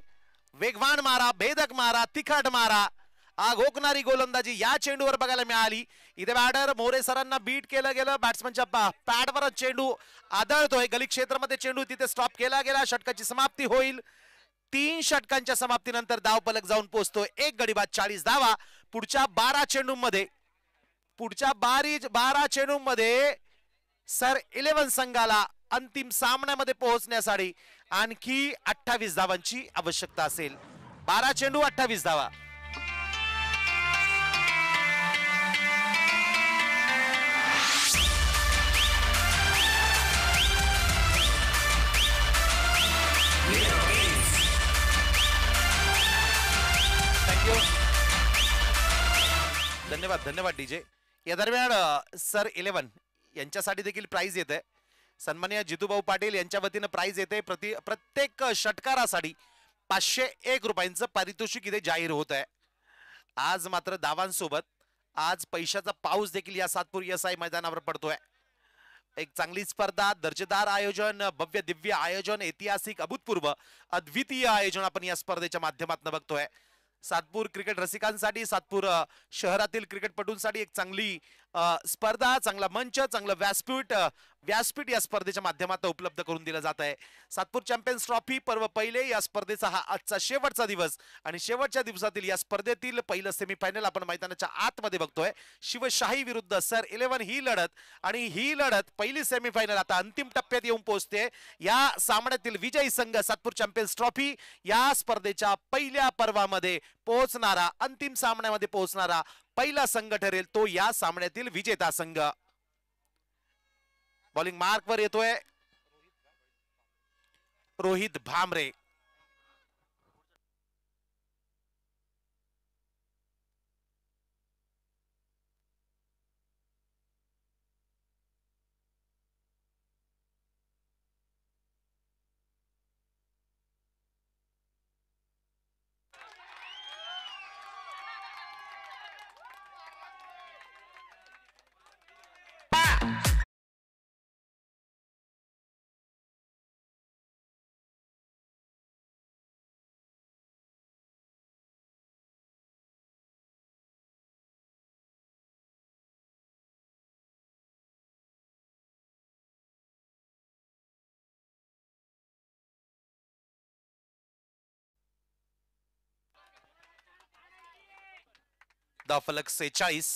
वेगवान मारा भेदक मारा तिखट मारा आग ओकणारी गोलंदाजी या चेंडूवर बघायला मिळाली इथे बॅटर मोरे सरांना बीट केलं गेलं बॅट्समनच्या पॅडवरच चेंडू आदळतोय गली क्षेत्रामध्ये चेंडू तिथे स्टॉप केला गेला षटकाची समाप्ती होईल तीन षटकांच्या समाप्तीनंतर धाव पलक जाऊन पोहोचतो एक गडीबात चाळीस धावा पुढच्या बारा मध्ये पुढच्या बारी बारा चेंडूंमध्ये सर इलेव्हन संघाला अंतिम सामन्यामध्ये पोहोचण्यासाठी आणखी अठ्ठावीस धावांची आवश्यकता असेल बारा चेंडू अठ्ठावीस धावा धन्यवाद धन्यवाद डीजे या दरम्यान सर इलेवन यांच्यासाठी देखील प्राईज येत आहे सन्मान्य जितूभाऊ पाटील यांच्या वतीनं प्राईज येते प्रति प्रत्येक षटकारासाठी पाचशे एक रुपयांचं पारितोषिक इथे जाहीर होत आहे आज मात्र दावांसोबत आज पैशाचा पाऊस देखील या सातपूर एस आय मैदानावर पडतोय एक चांगली स्पर्धा दर्जेदार आयोजन भव्य दिव्य आयोजन ऐतिहासिक अभूतपूर्व अद्वितीय आयोजन आपण या स्पर्धेच्या माध्यमातून बघतोय सातपूर क्रिकेट रसिकांसाठी सातपूर शहरातील क्रिकेटपटूंसाठी एक चांगली स्पर्धा चांगला मंच चांगलं व्यासपीठ व्यासपीठ या स्पर्धेच्या माध्यमात उपलब्ध करून दिलं जात आहे सातपूर चॅम्पियन्स ट्रॉफी पर्व पहिले या स्पर्धेचा हा आजचा शेवटचा दिवस आणि शेवटच्या दिवसातील या स्पर्धेतील पहिलं सेमीफायनल आपण मैदानाच्या आतमध्ये बघतोय शिवशाही विरुद्ध सर इलेव्हन ही लढत आणि ही लढत पहिली सेमीफायनल आता अंतिम टप्प्यात येऊन पोहोचते या सामन्यातील विजयी संघ सातपूर चॅम्पियन्स ट्रॉफी या स्पर्धेच्या पहिल्या पर्वामध्ये पोहोचणारा अंतिम सामन्यामध्ये पोहोचणारा पहिला संघ ठरेल तो या सामन्यातील विजेता संघ बॉलिंग मार्कवर येतोय रोहित भामरे दाफलक सेहेचाळीस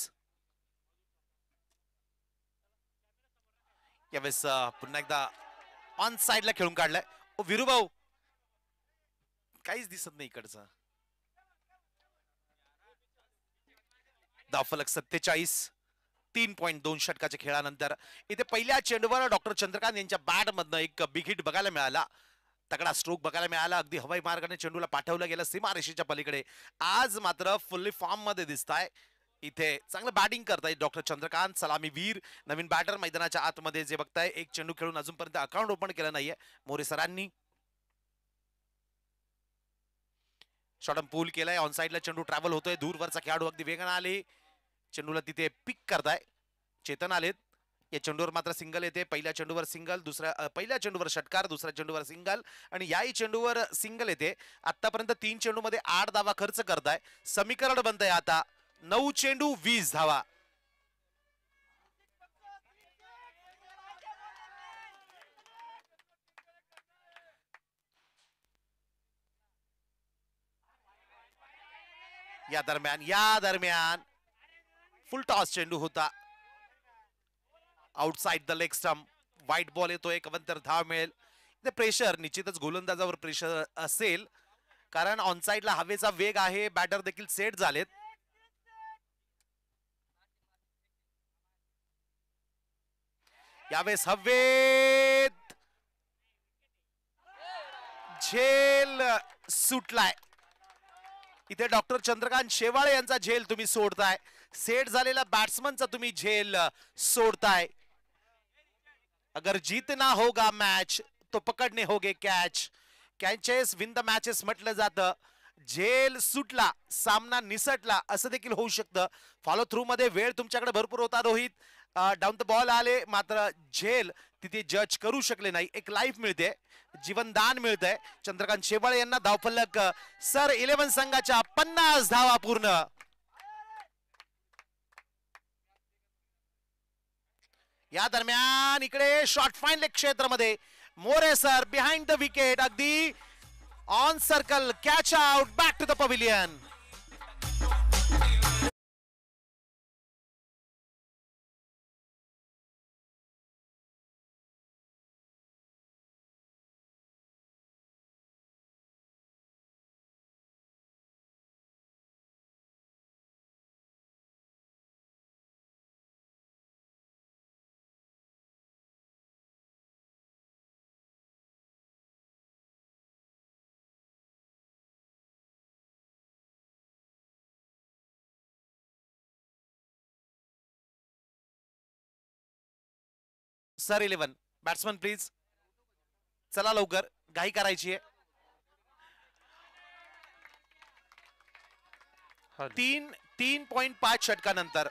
यावेळेस पुन्हा एकदा ऑन साइडला खेळून काढलाय ओ विरुभाऊ काहीच दिसत नाही इकडचं दाफलक सत्तेचाळीस तीन पॉईंट दोन षटकाच्या खेळानंतर इथे पहिल्या चेंडूवर डॉक्टर चंद्रकांत यांच्या मधनं एक बिघिट बघायला मिळाला तगडा स्ट्रोक बघायला मिळाला अगदी हवाई मार्गाने चेंडूला पाठवलं गेलं सीमारेषेच्या पलीकडे आज मात्र फुल्ली फॉर्ममध्ये दिसत आहे इथे चांगलं बॅटिंग करताय डॉक्टर चंद्रकांत सलामी वीर नवीन बॅटर मैदानाच्या आतमध्ये जे बघताय एक चेंडू खेळून अजूनपर्यंत अकाउंट ओपन केलं नाहीये मोरे सरांनी शॉर्टम पूल केलाय ऑन साईडला चेंडू ट्रॅव्हल होतोय दूरवरचा खेळाडू अगदी वेगानं आले चेंडूला तिथे पिक करताय चेतन आलेत या चेंडूवर मात्र सिंगल येते पहिल्या चेंडूवर सिंगल दुसऱ्या पहिल्या चेंडूवर षटकार दुसऱ्या चेंडूवर सिंगल आणि याही चेंडूवर सिंगल येते आतापर्यंत तीन चेंडूमध्ये आठ धावा खर्च करताय समीकरण बनत आहे आता नऊ चेंडू वीस धावा या दरम्यान या दरम्यान फुल टॉस चेंडू होता outside the leg stump wide ball एक अवंतर धाव मिळेल ते प्रेशर निश्चितच गोलंदाजावर प्रेशर असेल कारण ऑन साईडला हवेचा वेग आहे बॅटर देखील सेट झालेत यावेळेस हवेत झेल सुटलाय इथे डॉक्टर चंद्रकांत शेवाळे यांचा झेल तुम्ही सोडताय सेट झालेला बॅट्समनचा तुम्ही झेल सोडताय अगर जीतना होगा मॅच तो पकडणे होगे catch catches win the matches म्हटलं जातं झेल सुटला सामना निसटला असं देखील होऊ शकतं फॉलो थ्रू मध्ये वेळ तुमच्याकडे भरपूर होता रोहित डाऊन द बॉल आले मात्र झेल तिथे जज करू शकले नाही एक लाईफ मिळते जीवनदान मिळतंय चंद्रकांत शेवाळे यांना धावफलक सर इलेव्हन संघाच्या पन्नास धावा पूर्ण या दरम्यान इकडे शॉर्ट फाईन क्षेत्र क्षेत्रामध्ये More sir behind the wicket अगदी on circle catch out back to the pavilion sir eleven batsman please चला लवकर घाई करायची आहे तीन तीन पॉइंट पाच षटकानंतर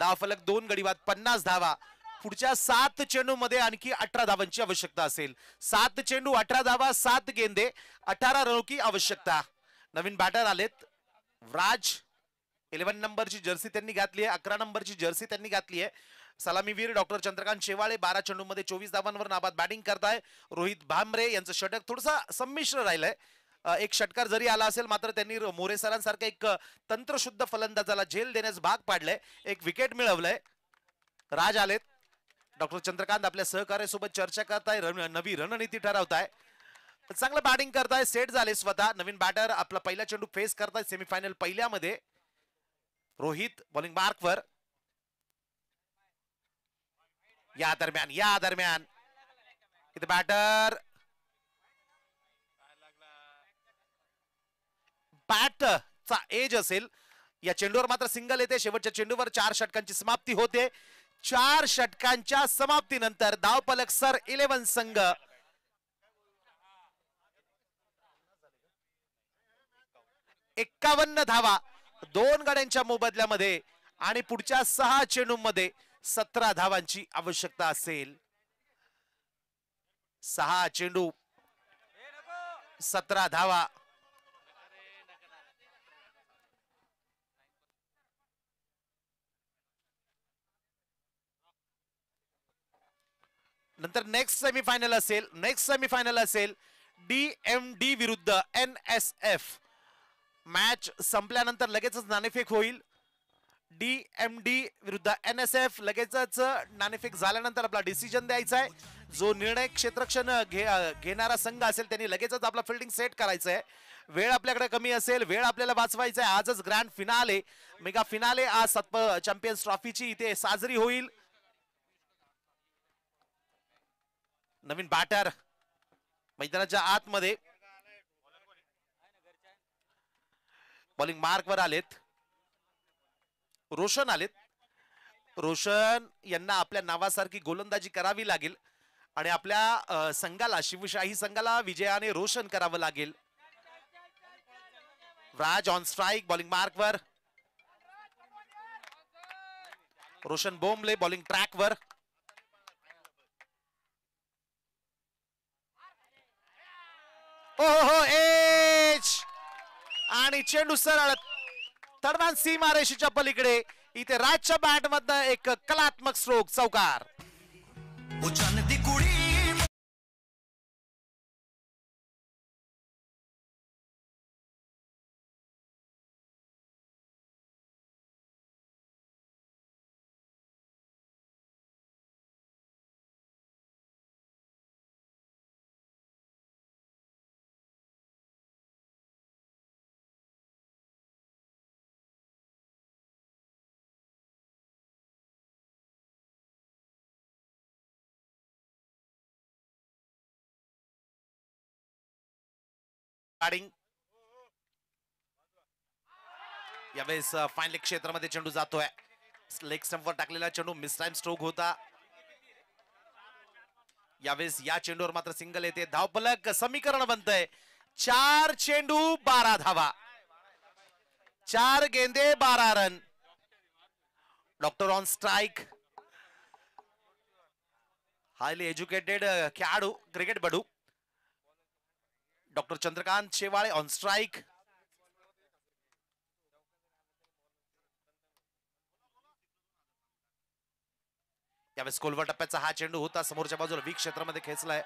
दहा फलक दोन गडीबाद पन्नास धावा पुढच्या सात चेंडू मध्ये आणखी अठरा धावांची आवश्यकता असेल सात चेंडू अठरा धावा सात गेंदे अठरा रनोकी आवश्यकता नवीन बॅटर आलेत राज इलेव्हन नंबरची जर्सी त्यांनी घातली आहे अकरा नंबरची जर्सी त्यांनी घातली आहे सलामीवीर डॉक्टर चंद्रकांत शेवाळे बारा चेंडूमध्ये चोवीस धावांवर नाबाद बॅटिंग करताय रोहित भामरे यांचं षटक थोडंसं संमिश्र राहिलंय एक षटकार जरी आला असेल मात्र त्यांनी मोरे एक तंत्रशुद्ध फलंदाजाला झेल देण्यास भाग पाडलंय एक विकेट मिळवलंय राज आलेत डॉक्टर चंद्रकांत आपल्या सहकार्यासोबत चर्चा करताय नवी रणनीती ठरवताय चांगलं बॅटिंग करताय सेट झाले स्वतः नवीन बॅटर आपला पहिला चेंडू फेस करताय सेमीफायनल पहिल्यामध्ये रोहित बॉलिंग मार्कवर या दरम्यान या दरम्यान इथं बॅटर बॅट चा एज असेल या चेंडूवर मात्र सिंगल येते शेवटच्या चेंडूवर चार षटकांची समाप्ती होते चार षटकांच्या समाप्तीनंतर धावपलक सर इलेव्हन संघ एक्कावन्न धावा दोन गाड्यांच्या मोबदल्यामध्ये आणि पुढच्या सहा चेंडूंमध्ये सतरा धावांची आवश्यकता असेल सहा चेंडू सतरा धावा नंतर नेक्स्ट सेमीफायनल असेल नेक्स्ट सेमीफायनल असेल डी एम डी विरुद्ध एन एस एफ मॅच संपल्यानंतर लगेचच नाणेफेक होईल डी एम डी विरुद्ध एन एस एफ लगेचच नाणेफेक झाल्यानंतर आपला डिसिजन द्यायचा आहे जो निर्णय क्षेत्रक्षण घे घेणारा संघ असेल त्यांनी लगेचच आपला फिल्डिंग सेट करायचं आहे वेळ आपल्याकडे कमी असेल वेळ आपल्याला वाचवायचा आहे आजच ग्रँड फिनाले मेगा फिनाले आज सत्प चॅम्पियन्स ट्रॉफीची इथे साजरी होईल नवीन बॅटर मैदानाच्या आतमध्ये बॉलिंग मार्कवर आलेत रोशन आलेत रोशन यांना आपल्या नावासारखी गोलंदाजी करावी लागेल आणि आपल्या संघाला शिवशाही संघाला विजयाने रोशन करावं लागेल राज ऑन स्ट्राईक बॉलिंग मार्कवर रोशन बोंबले बॉलिंग ट्रॅकवर हो एच आणि चेंडू सरळ तडवान सीमा रेषेच्या पलीकडे इथे राजच्या बॅट मधन एक कलात्मक स्ट्रोक चौकार यावेळेस फाईन क्षेत्रामध्ये चेंडू जातोय लेग स्टंपवर टाकलेला चेंडू मिस टाइम स्ट्रोक होता यावेळेस या चेंडूवर मात्र सिंगल येते धावपलक समीकरण बनतय चार चेंडू बारा धावा चार गेंदे बारा run doctor on strike highly educated खेळाडू क्रिकेट बडू doctor Chandrakant Shewale on strike यावेळेस कोलवा टप्प्याचा हा चेंडू होता समोरच्या बाजूला वीक क्षेत्रामध्ये खेचलाय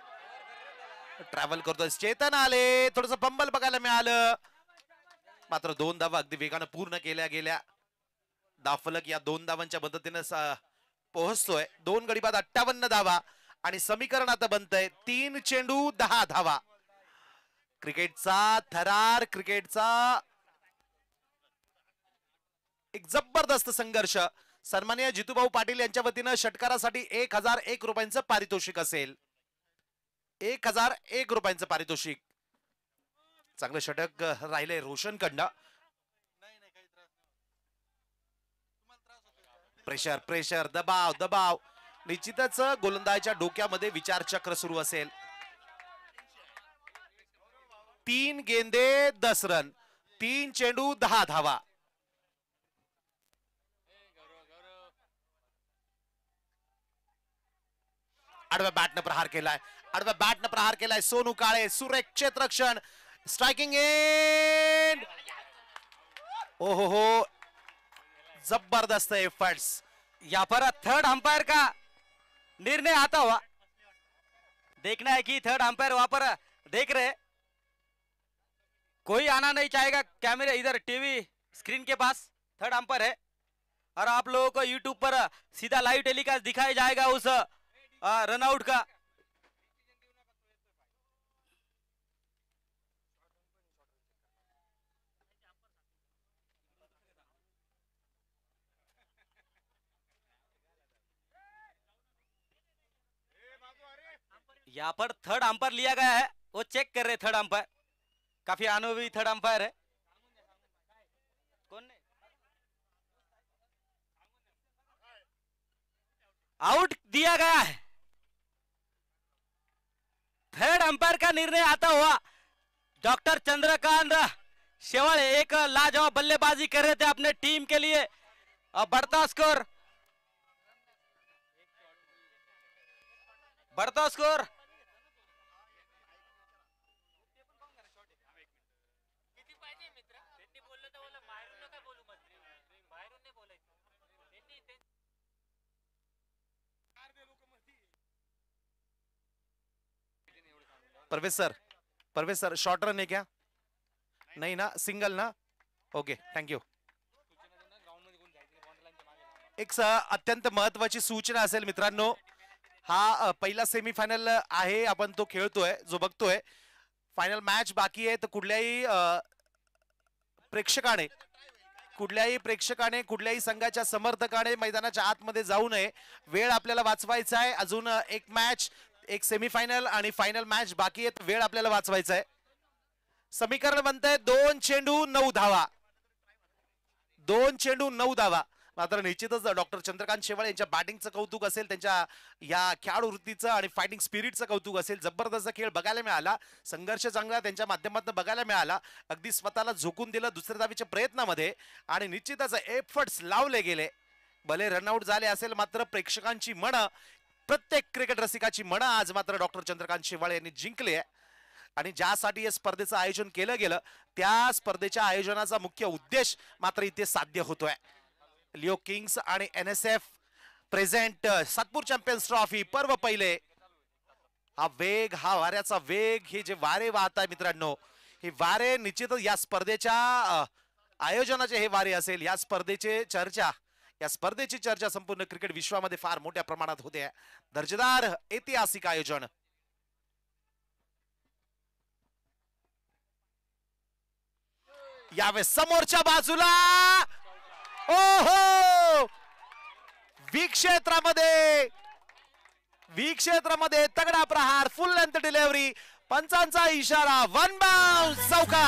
ट्रॅव्हल करतोय चेतन आले थोडस बंबल बघायला मिळालं मात्र दोन धावा अगदी वेगानं पूर्ण केल्या गेल्या दाफलक या दोन धावांच्या मदतीने पोहोचतोय दोन गडीबाद बाद अठ्ठावन्न धावा आणि समीकरण आता बनतंय तीन चेंडू दहा धावा क्रिकेटचा थरार क्रिकेटचा एक जबरदस्त संघर्ष सन्मान्य जितूभाऊ पाटील यांच्या वतीनं षटकारासाठी एक हजार एक रुपयांचं पारितोषिक असेल एक हजार एक रुपयांचं पारितोषिक चांगलं षटक राहिले रोशन कंड प्रेशर प्रेशर दबाव दबाव निश्चितच गोलंदाजच्या डोक्यामध्ये विचारचक्र सुरू असेल तीन गेंदे दस रन तीन चेंडू दहा धावा आडव्या बॅटनं प्रहार केलाय आडव्या बॅटनं प्रहार केलाय सोनू काळे सुरेख क्षेत्रक्षण स्ट्रायकिंग एंड ओ हो, हो हो जबरदस्त एफर्ट्स या पर थर्ड अंपायर का निर्णय आता हुआ देखना है कि थर्ड अंपायर वहां पर देख रहे कोई आना नहीं चाहेगा कैमरे इधर टीवी स्क्रीन के पास थर्ड अंपर है और आप लोगों को यूट्यूब पर सीधा लाइव टेलीकास्ट दिखाया जाएगा उस रनआउट का यहाँ पर थर्ड अंपर लिया गया है वो चेक कर रहे थर्ड अंपर काफी अनुभवी थर्ड अंपायर है कौन आउट दिया गया है थर्ड अंपायर का निर्णय आता हुआ डॉक्टर चंद्रकांत शेवल एक लाजवाब बल्लेबाजी कर रहे थे अपने टीम के लिए और बढ़ता स्कोर बढ़ता score Parvesh sir Parvez sir short run है क्या नहीं ना सिंगल ना ओके यू एक अत्यंत महत्वाची सूचना असेल मित्रांनो हा पहिला सेमीफायनल आहे आपण तो खेळतोय जो बघतोय फायनल मॅच बाकी आहे तर कुठल्याही प्रेक्षकाने कुठल्याही प्रेक्षकाने कुठल्याही संघाच्या समर्थकाने मैदानाच्या आतमध्ये जाऊ नये वेळ आपल्याला वाचवायचा आहे अजून एक मॅच एक सेमीफायनल आणि फायनल मॅच बाकी आहे वेळ आपल्याला वाचवायचा आहे समीकरण बनतंय दोन चेंडू नऊ धावा दोन चेंडू नऊ धावा मात्र निश्चितच डॉक्टर चंद्रकांत शेवाळ यांच्या बॅटिंगचं कौतुक असेल त्यांच्या या खेळाडू आणि फायटिंग स्पिरिटचं कौतुक असेल जबरदस्त खेळ बघायला मिळाला संघर्ष चांगला त्यांच्या माध्यमातून बघायला मिळाला अगदी स्वतःला झोकून दिलं दुसऱ्या दावीच्या प्रयत्नामध्ये आणि निश्चितच एफर्ट्स लावले गेले भले रनआउट झाले असेल मात्र प्रेक्षकांची मनं प्रत्येक क्रिकेट रसिकाची मन आज मात्र डॉक्टर चंद्रकांत शिवाळे यांनी जिंकले आहे आणि ज्यासाठी या स्पर्धेचं आयोजन केलं गेलं त्या स्पर्धेच्या आयोजनाचा मुख्य उद्देश मात्र इथे साध्य होतोय लिओ किंग्स आणि N S F present Satpur Champions Trophy पर्व पहिले हा वेग हा वाऱ्याचा वेग हे जे वारे वाहत आहे मित्रांनो हे वारे निश्चितच या स्पर्धेच्या आयोजनाचे हे वारे असेल या स्पर्धेचे चर्चा या स्पर्धेची चर्चा संपूर्ण क्रिकेट विश्वामध्ये फार मोठ्या प्रमाणात होते दर्जेदार ऐतिहासिक आयोजन यावे समोरच्या बाजूला ओहो क्षेत्रामध्ये वी क्षेत्रामध्ये तगडा प्रहार फुल लेंथ डिलेवरी पंचांचा इशारा वन बाव चौका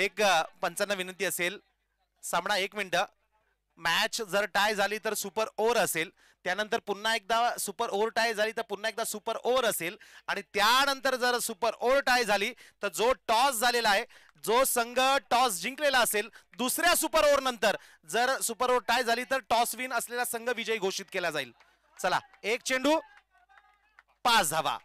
एक पंचांना विनंती असेल सामना एक मिनिट मॅच जर टाय झाली तर सुपर ओव्हर असेल त्यानंतर पुन्हा एकदा सुपर ओव्हर टाय झाली तर पुन्हा एकदा सुपर ओव्हर असेल आणि त्यानंतर जर सुपर ओव्हर टाय झाली तर जो टॉस झालेला आहे जो संघ टॉस जिंकलेला असेल दुसऱ्या सुपर ओव्हर नंतर जर सुपर ओव्हर टाय झाली तर टॉस विन असलेला संघ विजयी घोषित केला जाईल चला एक चेंडू पाच धावा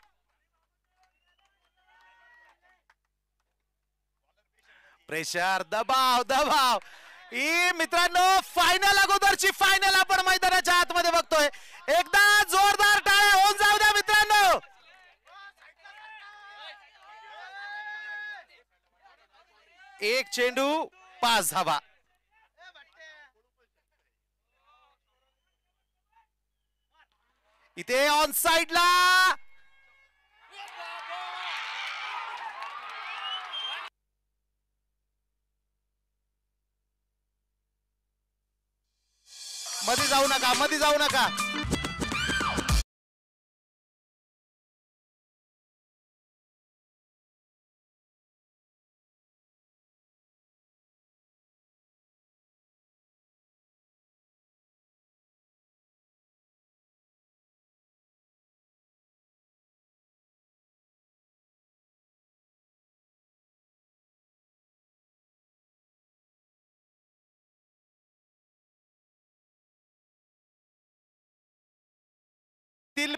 प्रेशर दबाव दबाव मित्रांनो फायनल अगोदरची फायनल आपण मैदानाच्या आतमध्ये बघतोय एकदा जोरदार टाळ्या होऊन जाऊ द्या मित्रांनो एक चेंडू पास झावा इथे ऑन साइडला मध्ये जाऊ नका मध्ये जाऊ नका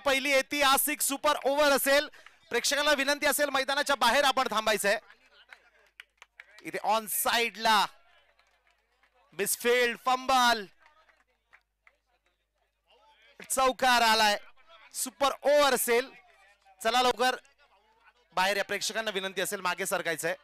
पहिली ऐतिहासिक सुपर ओव्हर असेल प्रेक्षकांना विनंती असेल मैदानाच्या बाहेर आपण थांबायचंय इथे ऑन साइडला मिसफिल्ड फंबल चौकार आलाय सुपर ओव्हर असेल चला लवकर बाहेर या प्रेक्षकांना विनंती असेल मागे सरकायचंय